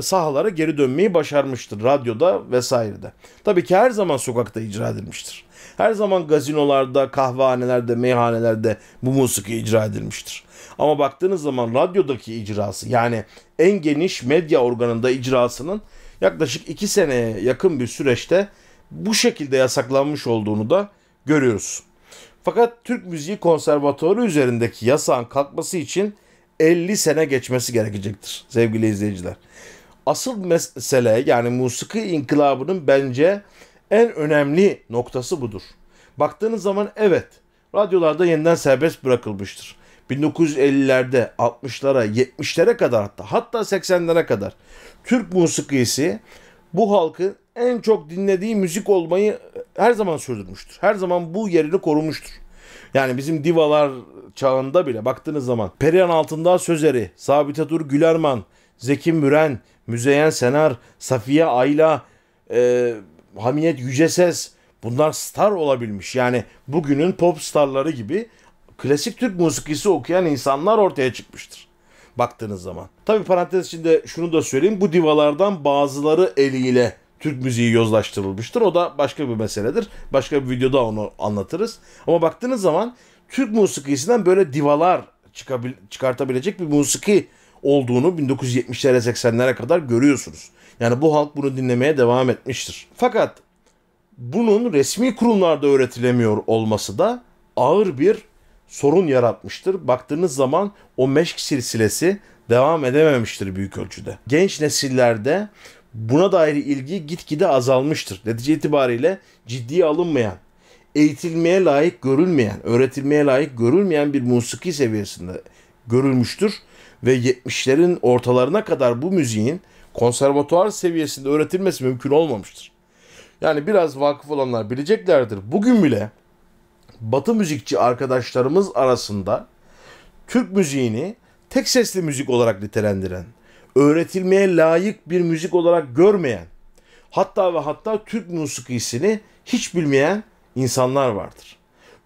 sahalara geri dönmeyi başarmıştır radyoda vesairede. Tabii ki her zaman sokakta icra edilmiştir. Her zaman gazinolarda, kahvehanelerde, meyhanelerde bu musiki icra edilmiştir. Ama baktığınız zaman radyodaki icrası yani en geniş medya organında icrasının yaklaşık 2 seneye yakın bir süreçte bu şekilde yasaklanmış olduğunu da görüyoruz. Fakat Türk Müziği Konservatuarı üzerindeki yasağın kalkması için 50 sene geçmesi gerekecektir sevgili izleyiciler asıl mesele yani musiki inkılabının bence en önemli noktası budur. Baktığınız zaman evet radyolarda yeniden serbest bırakılmıştır. 1950'lerde, 60'lara, 70'lere kadar hatta hatta 80'lere kadar Türk musikisi bu halkın en çok dinlediği müzik olmayı her zaman sürdürmüştür. Her zaman bu yerini korumuştur. Yani bizim divalar çağında bile baktığınız zaman Perihan Altındağ Sözeri, Sabit Atur Gülerman, Zeki Müren Müzeyyen Senar, Safiye Ayla, e, Hamiyet Yüceses bunlar star olabilmiş. Yani bugünün pop starları gibi klasik Türk musikisi okuyan insanlar ortaya çıkmıştır baktığınız zaman. Tabi parantez içinde şunu da söyleyeyim. Bu divalardan bazıları eliyle Türk müziği yozlaştırılmıştır. O da başka bir meseledir. Başka bir videoda onu anlatırız. Ama baktığınız zaman Türk musikisinden böyle divalar çıkartabilecek bir musiki olduğunu 1970'lere 80'lere kadar görüyorsunuz. Yani bu halk bunu dinlemeye devam etmiştir. Fakat bunun resmi kurumlarda öğretilemiyor olması da ağır bir sorun yaratmıştır. Baktığınız zaman o meşk silsilesi devam edememiştir büyük ölçüde. Genç nesillerde buna dair ilgi gitgide azalmıştır. Netice itibariyle ciddiye alınmayan, eğitilmeye layık görülmeyen, öğretilmeye layık görülmeyen bir musiki seviyesinde görülmüştür ve 70'lerin ortalarına kadar bu müziğin konservatuar seviyesinde öğretilmesi mümkün olmamıştır. Yani biraz vakıf olanlar bileceklerdir. Bugün bile Batı müzikçi arkadaşlarımız arasında Türk müziğini tek sesli müzik olarak nitelendiren, öğretilmeye layık bir müzik olarak görmeyen, hatta ve hatta Türk musikisini hiç bilmeyen insanlar vardır.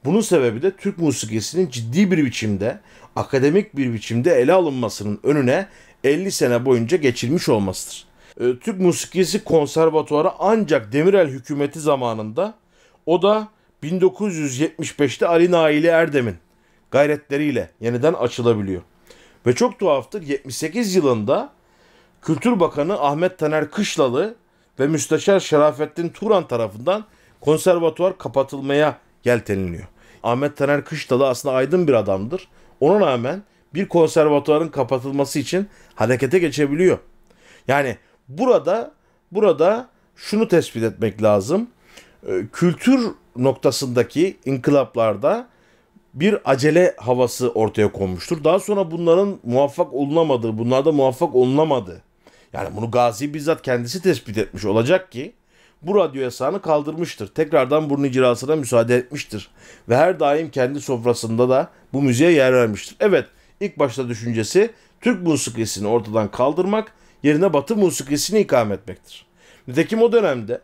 Bunun sebebi de Türk musikisinin ciddi bir biçimde, akademik bir biçimde ele alınmasının önüne 50 sene boyunca geçilmiş olmasıdır. Ee, Türk Musikisi Konservatuarı ancak Demirel hükümeti zamanında o da 1975'te Ali Naili Erdem'in gayretleriyle yeniden açılabiliyor. Ve çok tuhaftır 78 yılında Kültür Bakanı Ahmet Taner Kışlalı ve Müsteşar Şerafettin Turan tarafından konservatuar kapatılmaya yelteniliyor. Ahmet Taner Kışlalı aslında aydın bir adamdır. Ona rağmen bir konservatuarın kapatılması için harekete geçebiliyor. Yani burada burada şunu tespit etmek lazım. Ee, kültür noktasındaki inkılaplarda bir acele havası ortaya konmuştur. Daha sonra bunların muvaffak olunamadığı, bunlarda muvaffak olunamadı. Yani bunu Gazi bizzat kendisi tespit etmiş olacak ki bu radyo yasağını kaldırmıştır. Tekrardan bunun icrasına müsaade etmiştir. Ve her daim kendi sofrasında da bu müziğe yer vermiştir. Evet ilk başta düşüncesi Türk musikisini ortadan kaldırmak yerine Batı musikisini ikame etmektir. Nitekim o dönemde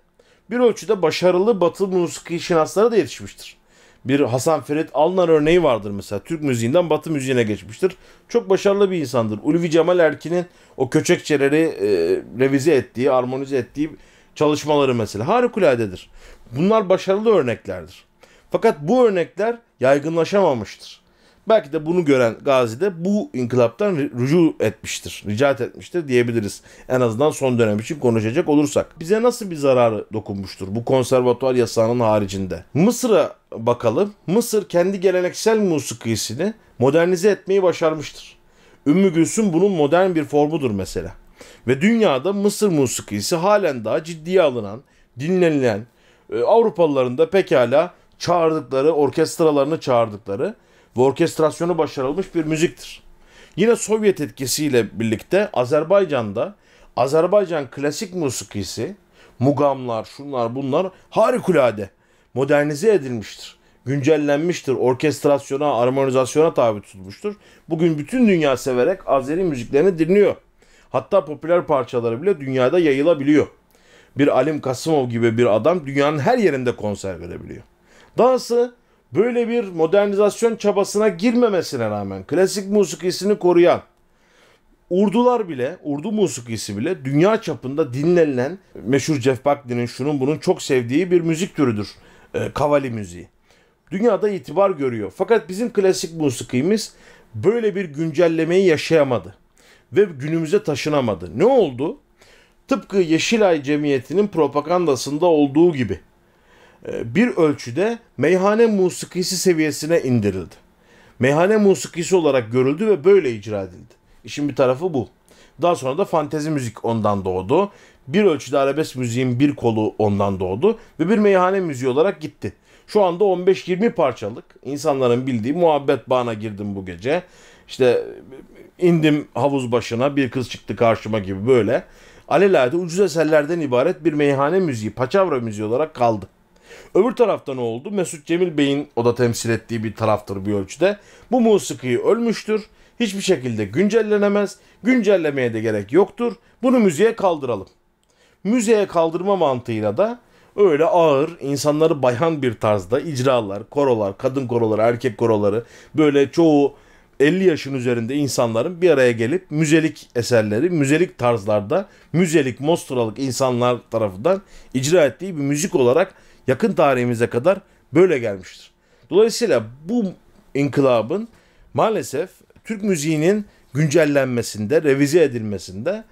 bir ölçüde başarılı Batı musiki şinasları da yetişmiştir. Bir Hasan Ferit Alnar örneği vardır mesela. Türk müziğinden Batı müziğine geçmiştir. Çok başarılı bir insandır. Ulvi Cemal Erkin'in o köçekçeleri e, revize ettiği, armonize ettiği çalışmaları mesela harikuladedir. Bunlar başarılı örneklerdir. Fakat bu örnekler yaygınlaşamamıştır. Belki de bunu gören Gazi de bu inkılaptan rücu etmiştir, ricat etmiştir diyebiliriz. En azından son dönem için konuşacak olursak. Bize nasıl bir zararı dokunmuştur bu konservatuar yasağının haricinde? Mısır'a bakalım. Mısır kendi geleneksel musikisini modernize etmeyi başarmıştır. Ümmü Gülsüm bunun modern bir formudur mesela. Ve dünyada Mısır musikisi halen daha ciddiye alınan, dinlenilen, e, Avrupalıların da pekala çağırdıkları, orkestralarını çağırdıkları ve orkestrasyonu başarılmış bir müziktir. Yine Sovyet etkisiyle birlikte Azerbaycan'da Azerbaycan klasik musikisi, mugamlar, şunlar bunlar harikulade modernize edilmiştir. Güncellenmiştir, orkestrasyona, armonizasyona tabi tutulmuştur. Bugün bütün dünya severek Azeri müziklerini dinliyor. Hatta popüler parçaları bile dünyada yayılabiliyor. Bir Alim Kasımov gibi bir adam dünyanın her yerinde konser verebiliyor. Dahası böyle bir modernizasyon çabasına girmemesine rağmen klasik musikisini koruyan Urdular bile, Urdu musikisi bile dünya çapında dinlenilen meşhur Jeff Buckley'nin şunun bunun çok sevdiği bir müzik türüdür. E, kavali müziği. Dünyada itibar görüyor. Fakat bizim klasik musikimiz böyle bir güncellemeyi yaşayamadı ve günümüze taşınamadı. Ne oldu? Tıpkı Yeşilay Cemiyeti'nin propagandasında olduğu gibi e, bir ölçüde meyhane musikisi seviyesine indirildi. Meyhane musikisi olarak görüldü ve böyle icra edildi. İşin bir tarafı bu. Daha sonra da fantezi müzik ondan doğdu. Bir ölçüde arabesk müziğin bir kolu ondan doğdu ve bir meyhane müziği olarak gitti. Şu anda 15-20 parçalık insanların bildiği muhabbet bağına girdim bu gece. İşte indim havuz başına bir kız çıktı karşıma gibi böyle. Alelade ucuz eserlerden ibaret bir meyhane müziği, paçavra müziği olarak kaldı. Öbür tarafta ne oldu? Mesut Cemil Bey'in o da temsil ettiği bir taraftır bir ölçüde. Bu musikiyi ölmüştür. Hiçbir şekilde güncellenemez. Güncellemeye de gerek yoktur. Bunu müziğe kaldıralım. Müziğe kaldırma mantığıyla da öyle ağır, insanları bayan bir tarzda icralar, korolar, kadın koroları, erkek koroları böyle çoğu 50 yaşın üzerinde insanların bir araya gelip müzelik eserleri, müzelik tarzlarda, müzelik monstralık insanlar tarafından icra ettiği bir müzik olarak yakın tarihimize kadar böyle gelmiştir. Dolayısıyla bu inkılabın maalesef Türk müziğinin güncellenmesinde, revize edilmesinde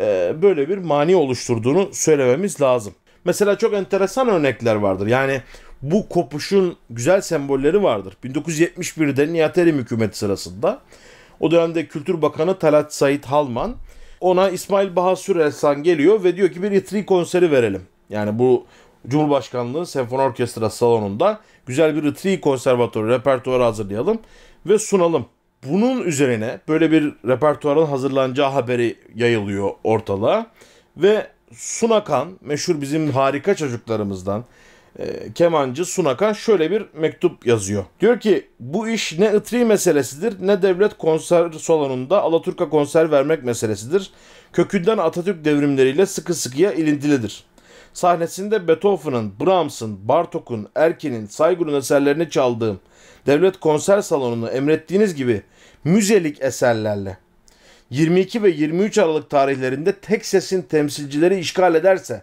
e, böyle bir mani oluşturduğunu söylememiz lazım. Mesela çok enteresan örnekler vardır. Yani bu kopuşun güzel sembolleri vardır. 1971'de Nihat Erim hükümeti sırasında o dönemde Kültür Bakanı Talat Said Halman ona İsmail Baha Sürelsan geliyor ve diyor ki bir itri konseri verelim. Yani bu Cumhurbaşkanlığı Senfoni Orkestra salonunda güzel bir itri konservatuarı repertuarı hazırlayalım ve sunalım. Bunun üzerine böyle bir repertuarın hazırlanacağı haberi yayılıyor ortalığa ve Sunakan meşhur bizim harika çocuklarımızdan e, kemancı Sunakan şöyle bir mektup yazıyor. Diyor ki bu iş ne ıtri meselesidir ne devlet konser salonunda Alaturka konser vermek meselesidir. Kökünden Atatürk devrimleriyle sıkı sıkıya ilintilidir. Sahnesinde Beethoven'ın, Brahms'ın, Bartok'un, Erkin'in, Saygun'un eserlerini çaldığım devlet konser salonunu emrettiğiniz gibi müzelik eserlerle 22 ve 23 Aralık tarihlerinde tek sesin temsilcileri işgal ederse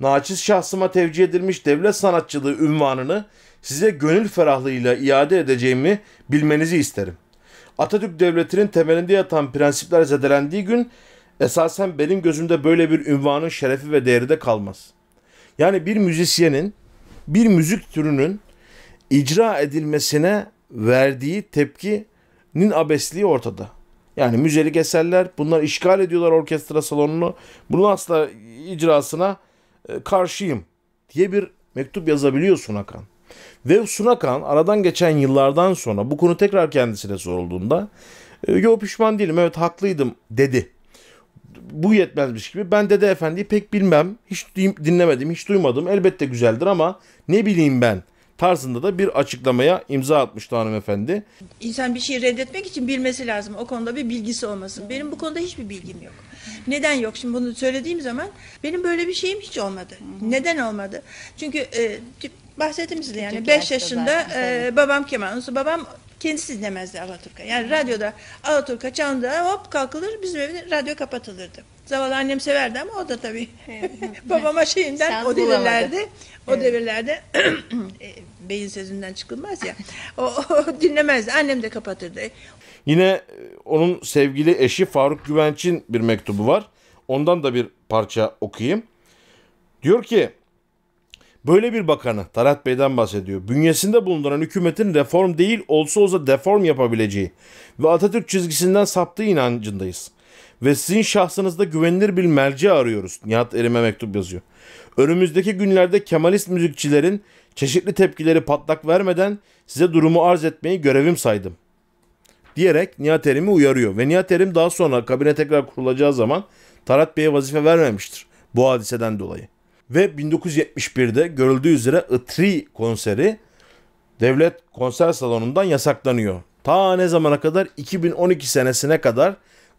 naçiz şahsıma tevcih edilmiş devlet sanatçılığı ünvanını size gönül ferahlığıyla iade edeceğimi bilmenizi isterim. Atatürk Devleti'nin temelinde yatan prensipler zedelendiği gün esasen benim gözümde böyle bir ünvanın şerefi ve değeri de kalmaz. Yani bir müzisyenin, bir müzik türünün icra edilmesine verdiği tepkinin abesliği ortada. Yani müzelik eserler, bunlar işgal ediyorlar orkestra salonunu. Bunun asla icrasına e, karşıyım diye bir mektup yazabiliyor Sunakan. Ve Sunakan aradan geçen yıllardan sonra bu konu tekrar kendisine sorulduğunda e, yo pişman değilim evet haklıydım dedi. Bu yetmezmiş gibi ben Dede Efendi'yi pek bilmem, hiç dinlemedim, hiç duymadım. Elbette güzeldir ama ne bileyim ben tarzında da bir açıklamaya imza atmıştı hanımefendi. İnsan bir şeyi reddetmek için bilmesi lazım. O konuda bir bilgisi olmasın. Benim bu konuda hiçbir bilgim yok. Neden yok? Şimdi bunu söylediğim zaman benim böyle bir şeyim hiç olmadı. Hı hı. Neden olmadı? Çünkü e, bahsettim yani 5 yaşında e, babam keman babam kendisi dinlemezdi Alaturka. Yani hmm. radyoda Alaturka çaldığında hop kalkılır bizim evde radyo kapatılırdı. Zavallı annem severdi ama o da tabii evet. babama şeyimden Sen o devirlerde bulamadın. o evet. devirlerde e, beyin sözünden çıkılmaz ya. O, o dinlemezdi. Annem de kapatırdı. Yine e, onun sevgili eşi Faruk Güvenç'in bir mektubu var. Ondan da bir parça okuyayım. Diyor ki Böyle bir bakanı, Talat Bey'den bahsediyor, bünyesinde bulunan hükümetin reform değil olsa olsa deform yapabileceği ve Atatürk çizgisinden saptığı inancındayız. Ve sizin şahsınızda güvenilir bir merci arıyoruz. Nihat Erim'e mektup yazıyor. Önümüzdeki günlerde Kemalist müzikçilerin çeşitli tepkileri patlak vermeden size durumu arz etmeyi görevim saydım. Diyerek Nihat Erim'i uyarıyor ve Nihat Erim daha sonra kabine tekrar kurulacağı zaman Tarat Bey'e vazife vermemiştir bu hadiseden dolayı. Ve 1971'de görüldüğü üzere Itri konseri devlet konser salonundan yasaklanıyor. Ta ne zamana kadar? 2012 senesine kadar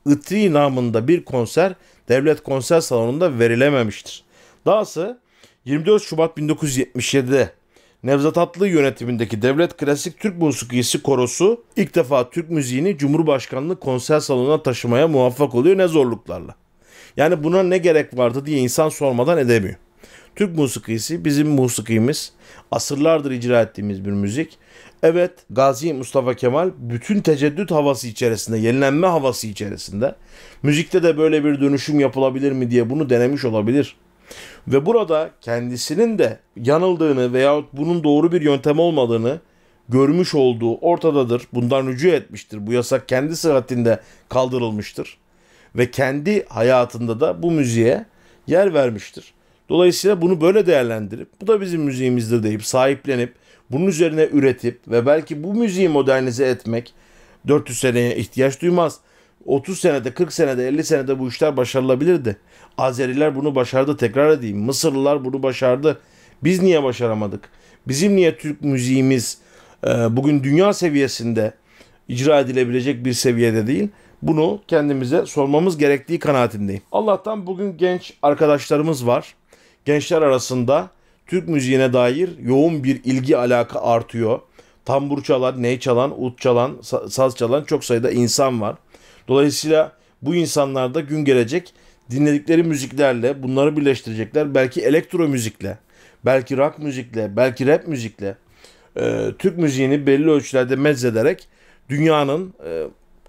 Itri namında bir konser devlet konser salonunda verilememiştir. Dahası 24 Şubat 1977'de Nevzat Atlı yönetimindeki Devlet Klasik Türk Musikisi Korosu ilk defa Türk müziğini Cumhurbaşkanlığı konser salonuna taşımaya muvaffak oluyor ne zorluklarla. Yani buna ne gerek vardı diye insan sormadan edemiyor. Türk musikisi bizim musikimiz. Asırlardır icra ettiğimiz bir müzik. Evet Gazi Mustafa Kemal bütün teceddüt havası içerisinde, yenilenme havası içerisinde müzikte de böyle bir dönüşüm yapılabilir mi diye bunu denemiş olabilir. Ve burada kendisinin de yanıldığını veyahut bunun doğru bir yöntem olmadığını görmüş olduğu ortadadır. Bundan rücu etmiştir. Bu yasak kendi sıhhatinde kaldırılmıştır. Ve kendi hayatında da bu müziğe yer vermiştir. Dolayısıyla bunu böyle değerlendirip bu da bizim müziğimizdir deyip sahiplenip bunun üzerine üretip ve belki bu müziği modernize etmek 400 seneye ihtiyaç duymaz. 30 senede, 40 senede, 50 senede bu işler başarılabilirdi. Azeriler bunu başardı tekrar edeyim. Mısırlılar bunu başardı. Biz niye başaramadık? Bizim niye Türk müziğimiz e, bugün dünya seviyesinde icra edilebilecek bir seviyede değil? Bunu kendimize sormamız gerektiği kanaatindeyim. Allah'tan bugün genç arkadaşlarımız var. Gençler arasında Türk müziğine dair yoğun bir ilgi alaka artıyor. Tambur çalan, ney çalan, ut çalan, saz çalan çok sayıda insan var. Dolayısıyla bu insanlar da gün gelecek dinledikleri müziklerle bunları birleştirecekler. Belki elektro müzikle, belki rock müzikle, belki rap müzikle e, Türk müziğini belli ölçülerde meczederek dünyanın e,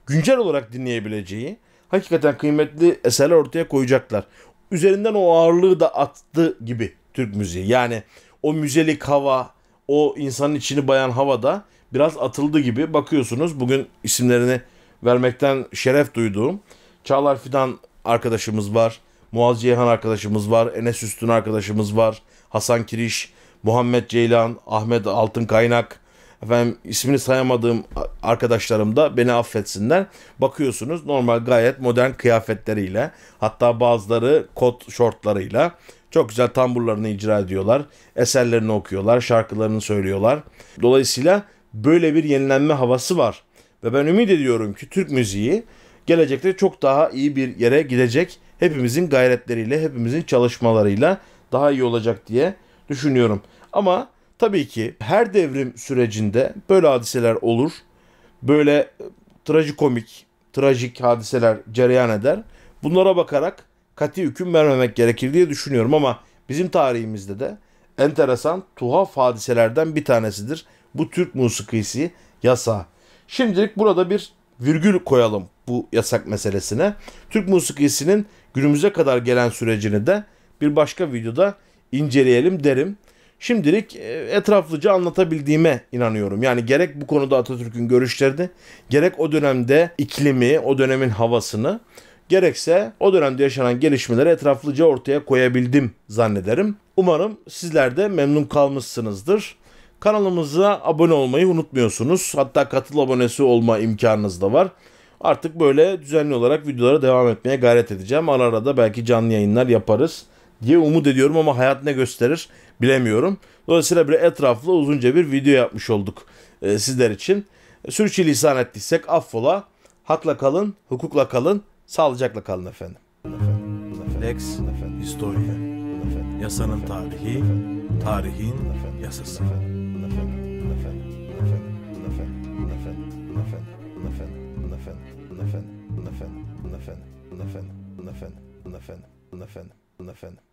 güncel olarak dinleyebileceği hakikaten kıymetli eserler ortaya koyacaklar. Üzerinden o ağırlığı da attı gibi Türk müziği. Yani o müzelik hava, o insanın içini bayan havada biraz atıldı gibi bakıyorsunuz. Bugün isimlerini vermekten şeref duyduğum Çağlar Fidan arkadaşımız var. Muaz Ceyhan arkadaşımız var. Enes Üstün arkadaşımız var. Hasan Kiriş, Muhammed Ceylan, Ahmet Altın Kaynak, efendim ismini sayamadığım arkadaşlarım da beni affetsinler. Bakıyorsunuz normal gayet modern kıyafetleriyle hatta bazıları kot şortlarıyla çok güzel tamburlarını icra ediyorlar. Eserlerini okuyorlar, şarkılarını söylüyorlar. Dolayısıyla böyle bir yenilenme havası var. Ve ben ümit ediyorum ki Türk müziği gelecekte çok daha iyi bir yere gidecek. Hepimizin gayretleriyle, hepimizin çalışmalarıyla daha iyi olacak diye düşünüyorum. Ama tabii ki her devrim sürecinde böyle hadiseler olur. Böyle e, trajikomik, trajik hadiseler cereyan eder. Bunlara bakarak kati hüküm vermemek gerekir diye düşünüyorum ama bizim tarihimizde de enteresan, tuhaf hadiselerden bir tanesidir. Bu Türk musikisi yasa Şimdilik burada bir virgül koyalım bu yasak meselesine. Türk musikisinin günümüze kadar gelen sürecini de bir başka videoda inceleyelim derim. Şimdilik e, etraflıca anlatabildiğime inanıyorum. Yani gerek bu konuda Atatürk'ün görüşlerini, gerek o dönemde iklimi, o dönemin havasını, gerekse o dönemde yaşanan gelişmeleri etraflıca ortaya koyabildim zannederim. Umarım sizler de memnun kalmışsınızdır. Kanalımıza abone olmayı unutmuyorsunuz. Hatta katıl abonesi olma imkanınız da var. Artık böyle düzenli olarak videolara devam etmeye gayret edeceğim. Ara ara da belki canlı yayınlar yaparız diye umut ediyorum ama hayat ne gösterir bilemiyorum. Dolayısıyla bir etraflı uzunca bir video yapmış olduk e, sizler için. Sürçülisan ettiysek affola. Hakla kalın, hukukla kalın, sağlıcakla kalın efendim. Lex Historia Yasanın tarihi, tarihin yasası. nothing, nothing, nothing.